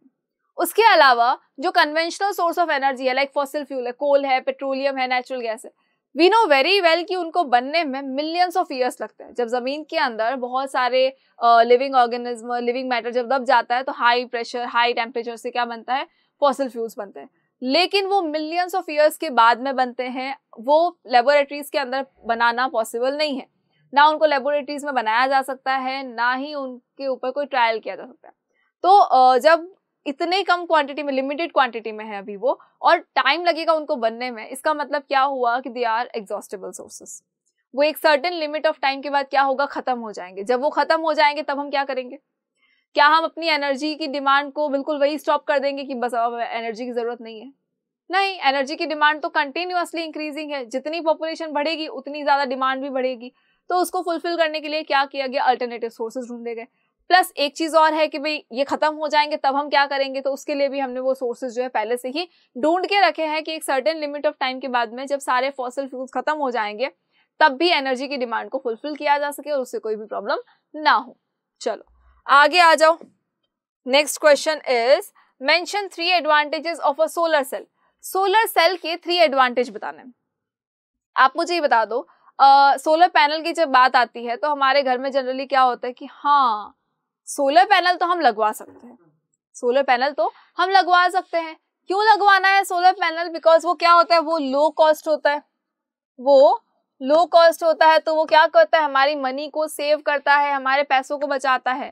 उसके अलावा जो कन्वेंशनल सोर्स ऑफ एनर्जी है लाइक फॉसिल फ्यूल है कोल है पेट्रोलियम है नेचुरल गैस है वी नो वेरी वेल कि उनको बनने में मिलियंस ऑफ ईयर्स लगते हैं जब ज़मीन के अंदर बहुत सारे लिविंग ऑर्गेनिज्म लिविंग मैटर जब दब जाता है तो हाई प्रेशर हाई टेम्परेचर से क्या बनता है फॉसिल फ्यूल्स बनते हैं लेकिन वो मिलियंस ऑफ ईयर्स के बाद में बनते हैं वो लेबोरेटरीज के अंदर बनाना पॉसिबल नहीं है ना उनको लेबोरेटरीज में बनाया जा सकता है ना ही उनके ऊपर कोई ट्रायल किया जा सकता है तो जब इतने कम क्वांटिटी में लिमिटेड क्वांटिटी में है अभी वो और टाइम लगेगा उनको बनने में इसका मतलब क्या हुआ कि दे आर एग्जॉस्टेबल सोर्सेस वो एक सर्टेन लिमिट ऑफ टाइम के बाद क्या होगा खत्म हो जाएंगे जब वो खत्म हो जाएंगे तब हम क्या करेंगे क्या हम अपनी एनर्जी की डिमांड को बिल्कुल वही स्टॉप कर देंगे कि बस अब एनर्जी की ज़रूरत नहीं है नहीं एनर्जी की डिमांड तो कंटिन्यूसली इंक्रीजिंग है जितनी पॉपुलेशन बढ़ेगी उतनी ज़्यादा डिमांड भी बढ़ेगी तो उसको फुलफिल करने के लिए क्या किया गया अल्टरनेटिव सोर्सेज ढूंढे गए प्लस एक चीज और है कि भाई ये खत्म हो जाएंगे तब हम क्या करेंगे तो उसके लिए भी हमने वो सोर्सेज जो है पहले से ही ढूंढ के रखे हैं कि एक सर्टेन लिमिट ऑफ टाइम के बाद में जब सारे फॉसल फ्यूल्स खत्म हो जाएंगे तब भी एनर्जी की डिमांड को फुलफिल किया जा सके और उससे कोई भी प्रॉब्लम ना हो चलो आगे आ जाओ next question is mention three advantages of a solar cell solar cell के थ्री एडवांटेज बताने आप मुझे ये बता दो सोलर uh, पैनल की जब बात आती है तो हमारे घर में जनरली क्या होता है कि हाँ सोलर पैनल तो हम लगवा सकते हैं सोलर पैनल तो हम लगवा सकते हैं क्यों लगवाना है सोलर पैनल बिकॉज वो क्या होता है वो लो कॉस्ट होता है वो लो कॉस्ट होता है तो वो क्या करता है हमारी मनी को सेव करता है हमारे पैसों को बचाता है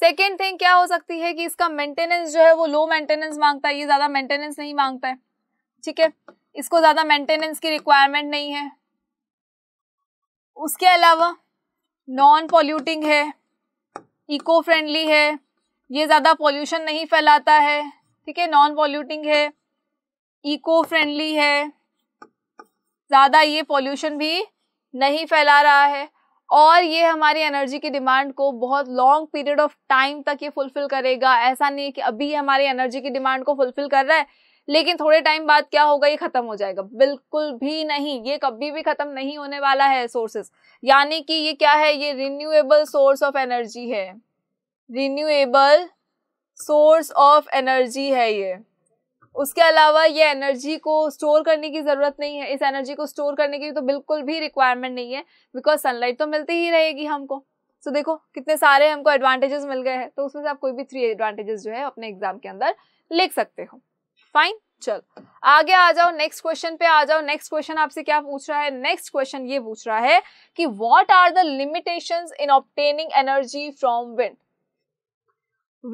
सेकेंड थिंग क्या हो सकती है कि इसका मेंटेनेंस जो है वो लो मेंटेनेंस मांगता है ये ज़्यादा मेंटेनेंस नहीं मांगता है ठीक है इसको ज़्यादा मेंटेनेंस की रिक्वायरमेंट नहीं है उसके अलावा नॉन पॉल्यूटिंग है इको फ्रेंडली है ये ज़्यादा पॉल्यूशन नहीं फैलाता है ठीक है नॉन पॉल्यूटिंग है इको फ्रेंडली है ज़्यादा ये पॉल्यूशन भी नहीं फैला रहा है और ये हमारी एनर्जी की डिमांड को बहुत लॉन्ग पीरियड ऑफ टाइम तक ये फुलफिल करेगा ऐसा नहीं है कि अभी हमारी एनर्जी की डिमांड को फुलफिल कर रहा है लेकिन थोड़े टाइम बाद क्या होगा ये खत्म हो जाएगा बिल्कुल भी नहीं ये कभी भी खत्म नहीं होने वाला है सोर्सेस यानी कि ये क्या है ये रिन्यूएबल सोर्स ऑफ एनर्जी है रिन्यूएबल सोर्स ऑफ एनर्जी है ये उसके अलावा ये एनर्जी को स्टोर करने की ज़रूरत नहीं है इस एनर्जी को स्टोर करने की तो बिल्कुल भी रिक्वायरमेंट नहीं है बिकॉज सनलाइट तो मिलती ही रहेगी हमको सो so, देखो कितने सारे हमको एडवांटेजेस मिल गए हैं तो उसमें से आप कोई भी थ्री एडवांटेजेस जो है अपने एग्जाम के अंदर लिख सकते हो फाइन चल आगे आ जाओ नेक्स्ट क्वेश्चन पे आ जाओ नेक्स्ट क्वेश्चन आपसे क्या पूछ रहा है नेक्स्ट क्वेश्चन ये पूछ रहा है कि what are the limitations in obtaining energy from wind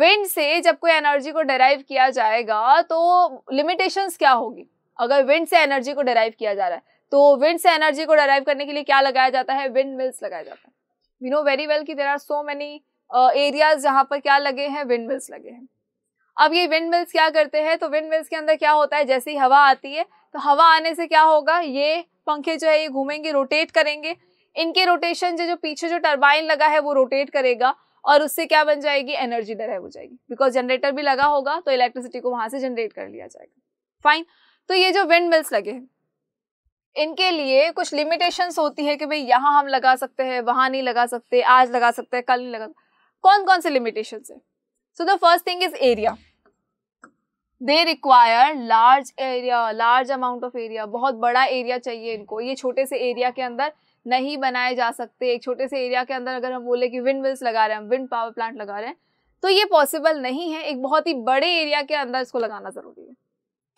wind से जब कोई एनर्जी को डराइव किया जाएगा तो लिमिटेशंस क्या होगी अगर विंड से एनर्जी को डराइव किया जा रहा है तो विंड से एनर्जी को डराइव करने के लिए क्या लगाया जाता है विंड मिल्स लगाया जाता है वी नो वेरी वेल कि there are so many areas जहां पर क्या लगे हैं विंड मिल्स लगे हैं अब ये विंड मिल्स क्या करते हैं तो विंड मिल्स के अंदर क्या होता है जैसे ही हवा आती है तो हवा आने से क्या होगा ये पंखे जो है ये घूमेंगे रोटेट करेंगे इनके रोटेशन जो जो पीछे जो टर्बाइन लगा है वो रोटेट करेगा और उससे क्या बन जाएगी एनर्जी डर हो जाएगी बिकॉज जनरेटर भी लगा होगा तो इलेक्ट्रिसिटी को वहां से जनरेट कर लिया जाएगा फाइन तो ये जो विंड मिल्स लगे हैं इनके लिए कुछ लिमिटेशंस होती है कि भाई यहाँ हम लगा सकते हैं वहाँ नहीं लगा सकते आज लगा सकते हैं कल नहीं लगा कौन कौन से लिमिटेशंस है so the first thing is area they require large area large amount of area बहुत बड़ा एरिया चाहिए इनको ये छोटे से एरिया के अंदर नहीं बनाए जा सकते एक छोटे से एरिया के अंदर अगर हम बोले कि विंड मिल्स लगा रहे हैं विंड पावर प्लांट लगा रहे हैं तो ये पॉसिबल नहीं है एक बहुत ही बड़े एरिया के अंदर इसको लगाना ज़रूरी है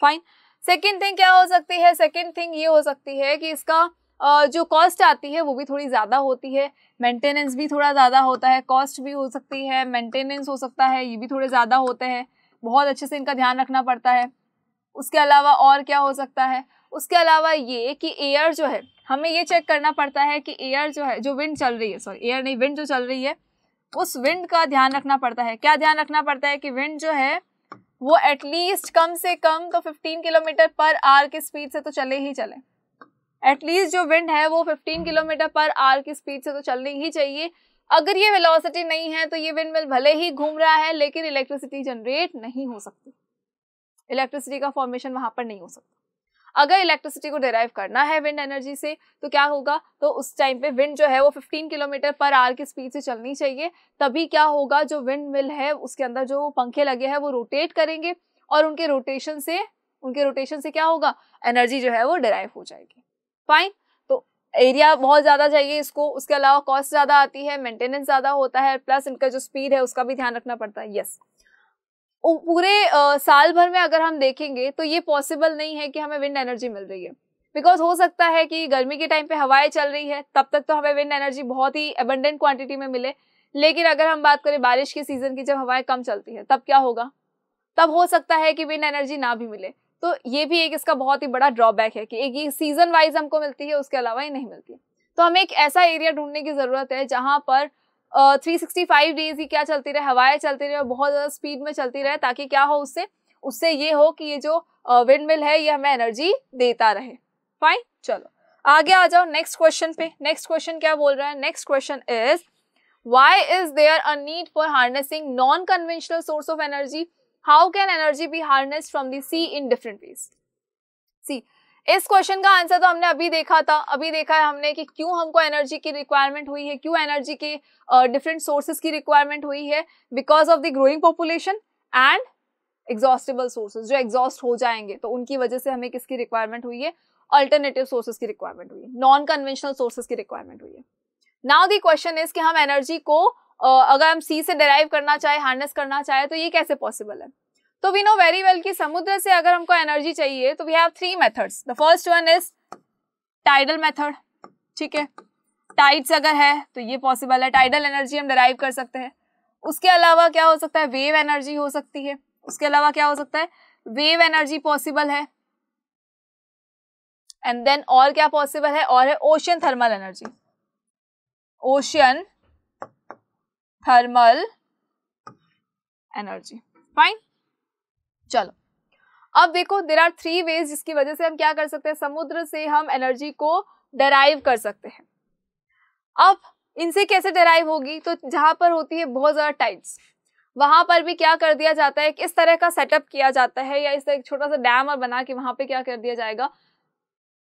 फाइन सेकेंड थिंग क्या हो सकती है सेकेंड थिंग ये हो सकती है कि इसका जो कॉस्ट आती है वो भी थोड़ी ज़्यादा होती है मेंटेनेंस भी थोड़ा ज़्यादा होता है कॉस्ट भी हो सकती है मेंटेनेंस हो सकता है ये भी थोड़े ज़्यादा होते हैं बहुत अच्छे से इनका ध्यान रखना पड़ता है उसके अलावा और क्या हो सकता है उसके अलावा ये कि एयर जो है हमें ये चेक करना पड़ता है कि एयर जो है जो विंड चल रही है सॉरी एयर नहीं विंड जो चल रही है उस विंड का ध्यान रखना पड़ता है क्या ध्यान रखना पड़ता है कि विंड जो है वो एटलीस्ट कम से कम तो 15 किलोमीटर पर आवर की स्पीड से तो चले ही चले एटलीस्ट जो विंड है वो 15 किलोमीटर पर आर की स्पीड से तो चलनी ही चाहिए अगर ये वेलोसिटी नहीं है तो ये विंड मिल भले ही घूम रहा है लेकिन इलेक्ट्रिसिटी जनरेट नहीं हो सकती इलेक्ट्रिसिटी का फॉर्मेशन वहां पर नहीं हो सकता अगर इलेक्ट्रिसिटी को डिराइव करना है विंड एनर्जी से तो क्या होगा तो उस टाइम पे विंड जो है वो 15 किलोमीटर पर आर की स्पीड से चलनी चाहिए तभी क्या होगा जो विंड मिल है उसके अंदर जो पंखे लगे हैं वो रोटेट करेंगे और उनके रोटेशन से उनके रोटेशन से क्या होगा एनर्जी जो है वो डिराइव हो जाएगी फाइन तो एरिया बहुत ज़्यादा चाहिए इसको उसके अलावा कॉस्ट ज़्यादा आती है मेंटेनेंस ज़्यादा होता है प्लस इनका जो स्पीड है उसका भी ध्यान रखना पड़ता है यस पूरे आ, साल भर में अगर हम देखेंगे तो ये पॉसिबल नहीं है कि हमें विंड एनर्जी मिल रही है बिकॉज हो सकता है कि गर्मी के टाइम पे हवाएं चल रही है तब तक तो हमें विंड एनर्जी बहुत ही एबंडेंट क्वांटिटी में मिले लेकिन अगर हम बात करें बारिश के सीजन की जब हवाएं कम चलती हैं तब क्या होगा तब हो सकता है कि विंड एनर्जी ना भी मिले तो ये भी एक इसका बहुत ही बड़ा ड्रॉबैक है कि एक ये सीजन वाइज हमको मिलती है उसके अलावा ये नहीं मिलती तो हमें एक ऐसा एरिया ढूंढने की ज़रूरत है जहाँ पर थ्री सिक्सटी फाइव डेज ही क्या चलती रहे हवाएं चलती रहे और बहुत ज़्यादा स्पीड में चलती रहे ताकि क्या हो उससे उससे ये हो कि ये जो विंड मिल है ये हमें एनर्जी देता रहे फाइन चलो आगे आ जाओ नेक्स्ट क्वेश्चन पे नेक्स्ट क्वेश्चन क्या बोल रहा है next question is why is there a need for harnessing non conventional source of energy how can energy be harness from the sea in different ways sea इस question का answer तो हमने अभी देखा था अभी देखा है हमने कि क्यों हमको एनर्जी की रिक्वायरमेंट हुई है क्यों एनर्जी के डिफरेंट सोर्सेज की रिक्वायरमेंट हुई है because of the growing population and exhaustible sources जो एग्जॉस्ट हो जाएंगे तो उनकी वजह से हमें किसकी रिक्वायरमेंट हुई है अल्टरनेटिव सोर्सेज की रिक्वायरमेंट हुई है नॉन कन्वेंशनल सोर्सेज की रिक्वायरमेंट हुई है नाउ दी क्वेश्चन इज कि हम एनर्जी को uh, अगर हम सी से डिराइव करना चाहे हार्नेस करना चाहे तो ये कैसे पॉसिबल है तो वी नो वेरी वेल कि समुद्र से अगर हमको एनर्जी चाहिए तो we have three methods the first one is tidal method ठीक है टाइड्स अगर है तो ये पॉसिबल है टाइडल एनर्जी हम डराइव कर सकते हैं उसके अलावा क्या हो सकता है वेव एनर्जी हो सकती है उसके अलावा क्या हो सकता है वेव एनर्जी पॉसिबल है एंड देन और क्या पॉसिबल है और है ocean thermal energy ocean thermal energy fine चलो अब देखो देर आर थ्री वेज जिसकी वजह से हम क्या कर सकते हैं समुद्र से हम एनर्जी को डराइव कर सकते हैं अब इनसे कैसे डराइव होगी तो जहां पर होती है बहुत ज़्यादा टाइट्स वहां पर भी क्या कर दिया जाता है कि इस तरह का सेटअप किया जाता है या इस तरह छोटा सा डैम और बना के वहां पे क्या कर दिया जाएगा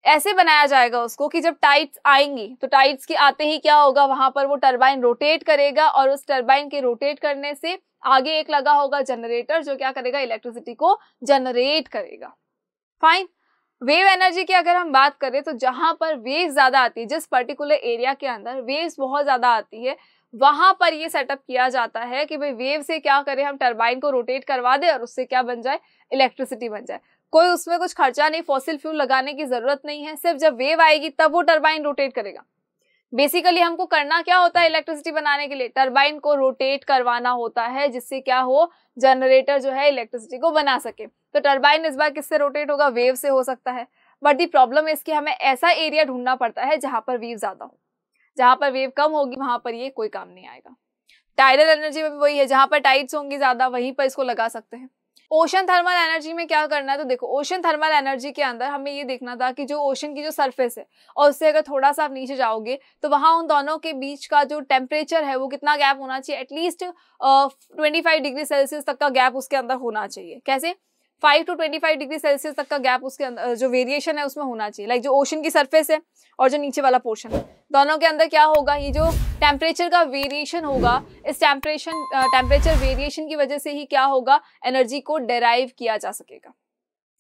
ऐसे बनाया जाएगा उसको कि जब टाइट्स आएंगी तो टाइट्स के आते ही क्या होगा वहां पर वो टर्बाइन रोटेट करेगा और उस टर्बाइन के रोटेट करने से आगे एक लगा होगा जनरेटर जो क्या करेगा इलेक्ट्रिसिटी को जनरेट करेगा फाइन वेव एनर्जी की अगर हम बात करें तो जहां पर वेव ज्यादा आती है जिस पर्टिकुलर एरिया के अंदर वेव्स बहुत ज्यादा आती है वहां पर ये सेटअप किया जाता है कि भाई वेव से क्या करें हम टर्बाइन को रोटेट करवा दे और उससे क्या बन जाए इलेक्ट्रिसिटी बन जाए कोई उसमें कुछ खर्चा नहीं फॉसिल फ्यूल लगाने की जरूरत नहीं है सिर्फ जब वेव आएगी तब वो टर्बाइन रोटेट करेगा बेसिकली हमको करना क्या होता है इलेक्ट्रिसिटी बनाने के लिए टर्बाइन को रोटेट करवाना होता है जिससे क्या हो जनरेटर जो है इलेक्ट्रिसिटी को बना सके तो टर्बाइन इस बार किससे रोटेट होगा वेव से हो सकता है बट दी प्रॉब्लम इसकी हमें ऐसा एरिया ढूंढना पड़ता है जहाँ पर वेव ज़्यादा हो जहाँ पर वेव कम होगी वहाँ पर ये कोई काम नहीं आएगा टाइडल एनर्जी में भी वही है जहाँ पर टाइट्स होंगी ज़्यादा वहीं पर इसको लगा सकते हैं ओशन थर्मल एनर्जी में क्या करना है तो देखो ओशन थर्मल एनर्जी के अंदर हमें ये देखना था कि जो ओशन की जो सरफेस है और उससे अगर थोड़ा सा आप नीचे जाओगे तो वहाँ उन दोनों के बीच का जो टेम्परेचर है वो कितना गैप होना चाहिए एटलीस्ट ट्वेंटी डिग्री सेल्सियस तक का गैप उसके अंदर होना चाहिए कैसे five to twenty five degree Celsius तक का गैप उसके अंदर जो वेरिएशन है उसमें होना चाहिए लाइक जो ओशन की सरफेस है और जो नीचे वाला पोर्शन है दोनों के अंदर क्या होगा ये जो टेम्परेचर का वेरिएशन होगा इस टेम्परेशन टेम्परेचर वेरिएशन की वजह से ही क्या होगा एनर्जी को डेराइव किया जा सकेगा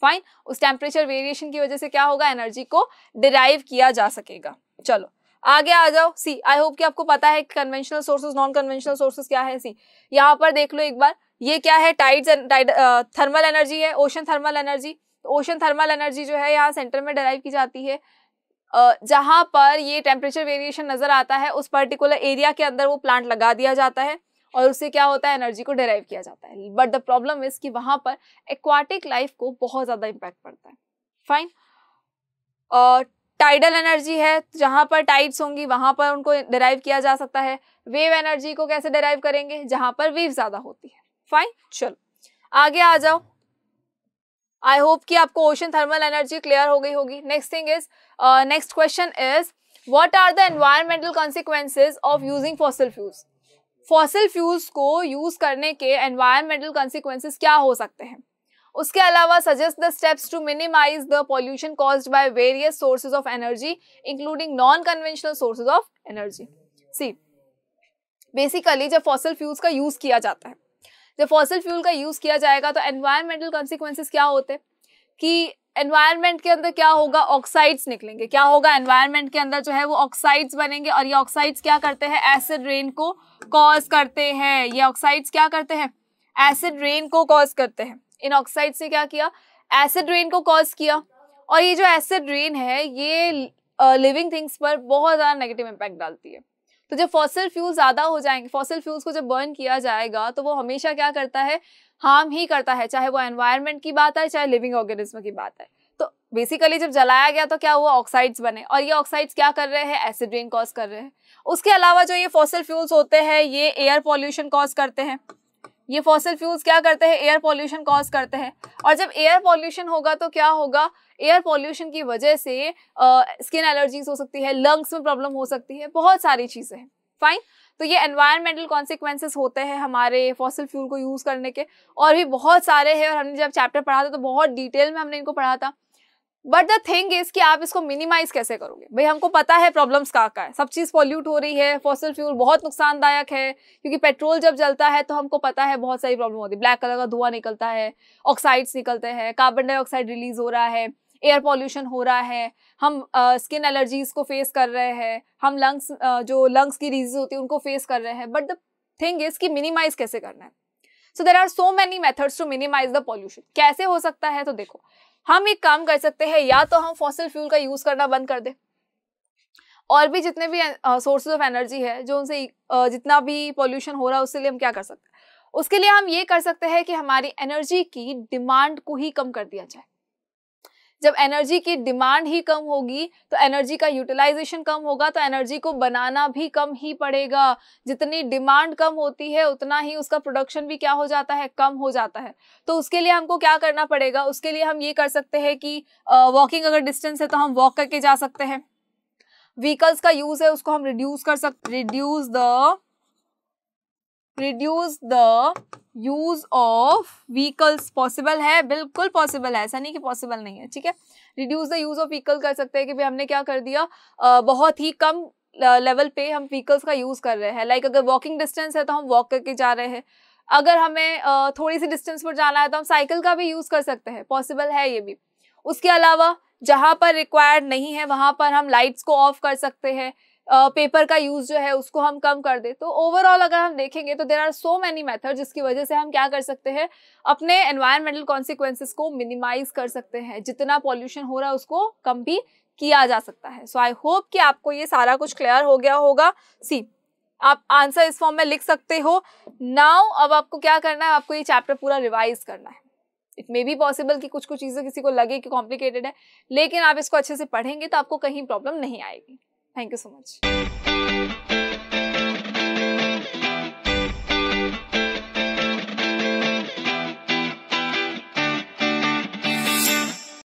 फाइन उस टेम्परेचर वेरिएशन की वजह से क्या होगा एनर्जी को डिराइव किया जा सकेगा चलो आगे आ जाओ सी आई होप कि आपको पता है conventional sources non conventional sources क्या है सी यहाँ पर देख लो एक बार ये क्या है टाइड्स टाइड थर्मल एनर्जी है ओशन थर्मल एनर्जी तो ओशन थर्मल एनर्जी जो है यहाँ सेंटर में डराइव की जाती है uh, जहाँ पर ये टेम्परेचर वेरिएशन नज़र आता है उस पर्टिकुलर एरिया के अंदर वो प्लांट लगा दिया जाता है और उससे क्या होता है एनर्जी को डेराइव किया जाता है बट द प्रॉब्लम इज कि वहाँ पर एक्वाटिक लाइफ को बहुत ज़्यादा इम्पैक्ट पड़ता है फाइन टाइडल एनर्जी है जहाँ पर टाइड्स होंगी वहाँ पर उनको डेराइव किया जा सकता है वेव एनर्जी को कैसे डेराइव करेंगे जहाँ पर वेव ज़्यादा होती है फाइन चलो आगे आ जाओ आई होप कि आपको ओशन थर्मल एनर्जी क्लियर हो गई होगी next thing is next question is what are the environmental consequences of using fossil fuels fossil fuels को यूज करने के एनवायरमेंटल कॉन्सिक्वेंसेज क्या हो सकते हैं उसके अलावा suggest the steps to minimise the pollution caused by various sources of energy including non conventional sources of energy see basically जब फॉसिल फ्यूज का यूज किया जाता है जब फॉसिल फ्यूल का यूज़ किया जाएगा तो एनवायरमेंटल कॉन्सिक्वेंसेज क्या होते हैं कि एनवायरमेंट के अंदर क्या होगा ऑक्साइड्स निकलेंगे क्या होगा एनवायरमेंट के अंदर जो है वो ऑक्साइड्स बनेंगे और ये ऑक्साइड्स क्या करते हैं एसिड रेन को कॉज करते हैं ये ऑक्साइड्स क्या करते हैं एसिड रेन को कॉज करते हैं इन ऑक्साइड्स ने क्या किया एसिड रेन को कॉज किया और ये जो एसिड रेन है ये लिविंग uh, थिंग्स पर बहुत ज़्यादा नेगेटिव इम्पैक्ट डालती है तो जब फॉसिल फ्यूल ज़्यादा हो जाएंगे फॉसिल फ्यूल्स को जब बर्न किया जाएगा तो वो हमेशा क्या करता है हार्म ही करता है चाहे वो एनवायरनमेंट की बात है चाहे लिविंग ऑर्गेनिज्म की बात है तो बेसिकली जब जलाया गया तो क्या हुआ ऑक्साइड्स बने और ये ऑक्साइड्स क्या कर रहे हैं एसिड रेन कॉज कर रहे हैं उसके अलावा जो ये फॉसिल फ्यूल्स होते हैं ये एयर पॉल्यूशन कॉज करते हैं ये फॉसिल फ्यूल्स क्या करते हैं एयर पॉल्यूशन कॉज करते हैं और जब एयर पॉल्यूशन होगा तो क्या होगा एयर पॉल्यूशन की वजह से स्किन uh, एलर्जीज हो सकती है लंग्स में प्रॉब्लम हो सकती है बहुत सारी चीज़ें हैं फाइन तो ये एनवायरमेंटल कॉन्सिक्वेंसेस होते हैं हमारे फॉसिल फ्यूल को यूज़ करने के और भी बहुत सारे हैं और हमने जब चैप्टर पढ़ा था तो बहुत डिटेल में हमने इनको पढ़ा था बट द थिंग इज कि आप इसको मिनिमाइज कैसे करोगे भाई हमको पता है प्रॉब्लम्स का का है सब चीज़ पॉल्यूट हो रही है फॉसल फ्यूल बहुत नुकसानदायक है क्योंकि पेट्रोल जब जलता है तो हमको पता है बहुत सारी प्रॉब्लम होती है ब्लैक कलर का धुआं निकलता है ऑक्साइड्स निकलते हैं कार्बन डाइऑक्साइड रिलीज हो रहा है एयर पॉल्यूशन हो रहा है हम स्किन uh, एलर्जीज को फेस कर रहे हैं हम लंग्स uh, जो लंग्स की डिजीज होती है उनको फेस कर रहे हैं बट द थिंग इज कि मिनिमाइज कैसे करना है so there are so many methods to minimise the pollution कैसे हो सकता है तो देखो हम एक काम कर सकते हैं या तो हम फॉसिल फ्यूल का यूज़ करना बंद कर दें और भी जितने भी सोर्सेज ऑफ एनर्जी है जो उनसे जितना भी पॉल्यूशन हो रहा है उसके लिए हम क्या कर सकते हैं उसके लिए हम ये कर सकते हैं कि हमारी एनर्जी की डिमांड को ही कम कर दिया जाए जब एनर्जी की डिमांड ही कम होगी तो एनर्जी का यूटिलाइजेशन कम होगा तो एनर्जी को बनाना भी कम ही पड़ेगा जितनी डिमांड कम होती है उतना ही उसका प्रोडक्शन भी क्या हो जाता है कम हो जाता है तो उसके लिए हमको क्या करना पड़ेगा उसके लिए हम ये कर सकते हैं कि वॉकिंग अगर डिस्टेंस है तो हम वॉक करके जा सकते हैं व्हीकल्स का यूज है उसको हम रिड्यूस कर सकते reduce the reduce the use of vehicles possible है बिल्कुल पॉसिबल है ऐसा नहीं कि पॉसिबल नहीं है ठीक है reduce the use of vehicle कर सकते हैं कि भाई हमने क्या कर दिया आ, बहुत ही कम लेवल पे हम व्हीकल्स का यूज कर रहे हैं लाइक like, अगर वॉकिंग डिस्टेंस है तो हम वॉक करके जा रहे हैं अगर हमें आ, थोड़ी सी डिस्टेंस पर जाना है तो हम साइकिल का भी यूज कर सकते हैं पॉसिबल है ये भी उसके अलावा जहाँ पर रिक्वायर्ड नहीं है वहाँ पर हम लाइट्स को ऑफ कर सकते हैं पेपर का यूज जो है उसको हम कम कर दे तो ओवरऑल अगर हम देखेंगे तो there are so many method जिसकी वजह से हम क्या कर सकते हैं अपने एनवायरमेंटल कॉन्सिक्वेंसेस को मिनिमाइज कर सकते हैं जितना पॉल्यूशन हो रहा है उसको कम भी किया जा सकता है सो आई होप कि आपको ये सारा कुछ क्लियर हो गया होगा सी आप आंसर इस फॉर्म में लिख सकते हो नाउ अब आपको क्या करना है आपको ये चैप्टर पूरा रिवाइज करना है इट मे बी पॉसिबल कि कुछ कुछ चीज़ें किसी को लगे कि कॉम्प्लिकेटेड है लेकिन आप इसको अच्छे से पढ़ेंगे तो आपको कहीं प्रॉब्लम नहीं आएगी थैंक यू सो मच